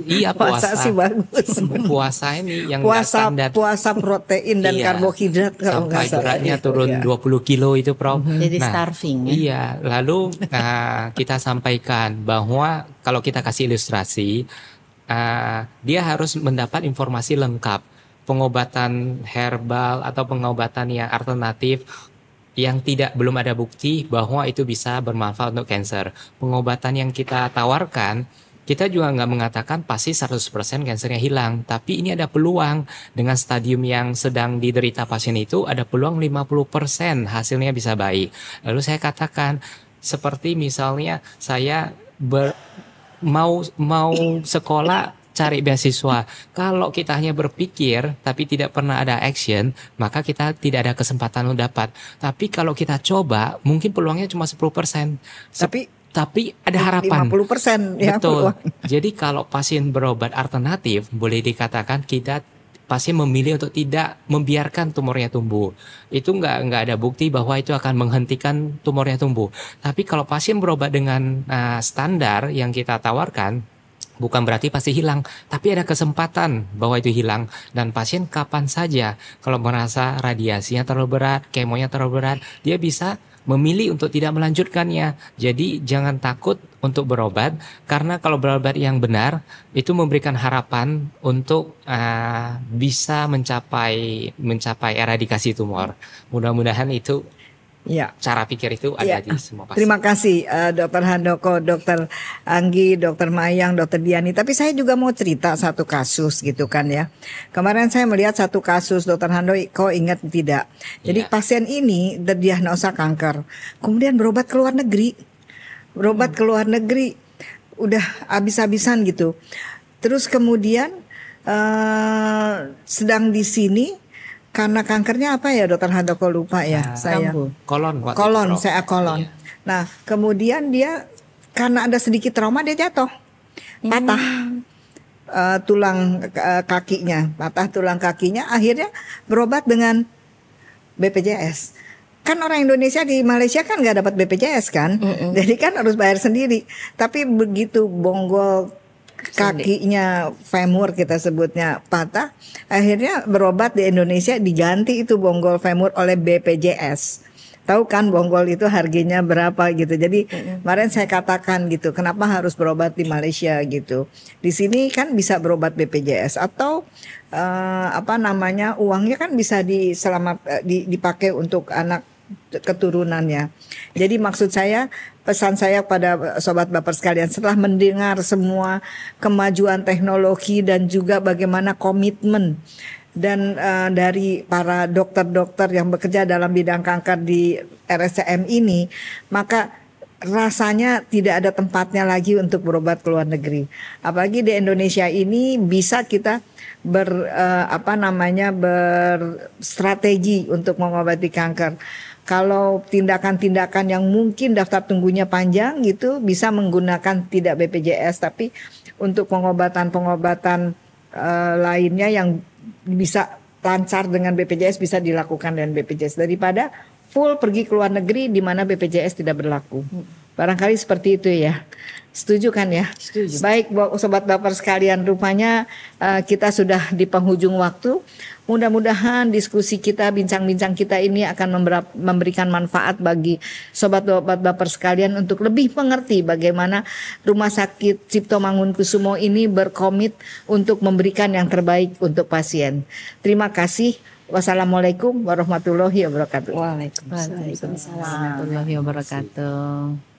S3: iya puasa, puasa sih
S2: bagus puasa ini yang puasa standar. puasa protein dan iya, karbohidrat kalau nggak salah beratnya iya.
S3: turun iya. 20 kilo itu Prof. Mm-hmm. Jadi nah,
S7: starving ya. Iya,
S3: lalu uh, kita sampaikan bahwa kalau kita kasih ilustrasi uh, dia harus mendapat informasi lengkap pengobatan herbal atau pengobatan yang alternatif yang tidak belum ada bukti bahwa itu bisa bermanfaat untuk kanker. Pengobatan yang kita tawarkan kita juga nggak mengatakan pasti 100% kansernya hilang, tapi ini ada peluang dengan stadium yang sedang diderita pasien itu ada peluang 50% hasilnya bisa baik. Lalu saya katakan seperti misalnya saya ber, mau mau sekolah cari beasiswa. Kalau kita hanya berpikir tapi tidak pernah ada action, maka kita tidak ada kesempatan untuk dapat. Tapi kalau kita coba, mungkin peluangnya cuma 10%. Tapi tapi ada harapan. 50 persen ya. Betul. Peluang. Jadi kalau pasien berobat alternatif, boleh dikatakan kita pasien memilih untuk tidak membiarkan tumornya tumbuh. Itu nggak nggak ada bukti bahwa itu akan menghentikan tumornya tumbuh. Tapi kalau pasien berobat dengan uh, standar yang kita tawarkan, bukan berarti pasti hilang, tapi ada kesempatan bahwa itu hilang dan pasien kapan saja kalau merasa radiasinya terlalu berat, kemonya terlalu berat, dia bisa memilih untuk tidak melanjutkannya. Jadi jangan takut untuk berobat karena kalau berobat yang benar itu memberikan harapan untuk uh, bisa mencapai mencapai eradikasi tumor. Mudah-mudahan itu Ya. Cara pikir itu ada ya. di semua pasien. Terima
S2: kasih uh, Dokter Handoko, Dokter Anggi, Dokter Mayang, Dokter Diani. Tapi saya juga mau cerita satu kasus gitu kan ya. Kemarin saya melihat satu kasus Dokter Handoko ingat tidak? Jadi ya. pasien ini terdiagnosa kanker, kemudian berobat ke luar negeri, berobat hmm. ke luar negeri, udah abis-abisan gitu. Terus kemudian uh, sedang di sini karena kankernya apa ya dokter Handoko lupa ya uh, ah, saya. Kambu.
S3: Kolon. Kolon, saya
S2: kolon. Iya. Nah kemudian dia karena ada sedikit trauma dia jatuh, patah. Hmm. Uh, tulang uh, kakinya patah tulang kakinya akhirnya berobat dengan BPJS kan orang Indonesia di Malaysia kan nggak dapat BPJS kan, mm -hmm. jadi kan harus bayar sendiri. Tapi begitu bonggol kakinya femur kita sebutnya patah akhirnya berobat di Indonesia diganti itu bonggol femur oleh BPJS tahu kan bonggol itu harganya berapa gitu. Jadi kemarin saya katakan gitu, kenapa harus berobat di Malaysia gitu. Di sini kan bisa berobat BPJS atau uh, apa namanya uangnya kan bisa di selamat uh, dipakai untuk anak keturunannya. Jadi maksud saya pesan saya pada sobat baper sekalian setelah mendengar semua kemajuan teknologi dan juga bagaimana komitmen dan uh, dari para dokter-dokter yang bekerja dalam bidang kanker di RSCM ini, maka rasanya tidak ada tempatnya lagi untuk berobat ke luar negeri. Apalagi di Indonesia ini bisa kita ber uh, apa namanya berstrategi untuk mengobati kanker kalau tindakan-tindakan yang mungkin daftar tunggunya panjang gitu bisa menggunakan tidak BPJS tapi untuk pengobatan-pengobatan uh, lainnya yang bisa lancar dengan BPJS bisa dilakukan dengan BPJS daripada full pergi ke luar negeri di mana BPJS tidak berlaku. Barangkali seperti itu ya. Setuju kan ya? Setuju. Baik sobat baper sekalian, rupanya uh, kita sudah di penghujung waktu. Mudah-mudahan diskusi kita, bincang-bincang kita ini akan memberikan manfaat bagi sobat baper sekalian untuk lebih mengerti bagaimana Rumah Sakit Cipto Mangunkusumo ini berkomit untuk memberikan yang terbaik untuk pasien. Terima kasih. Wassalamualaikum
S7: warahmatullahi wabarakatuh. Waalaikumsalam warahmatullahi wabarakatuh.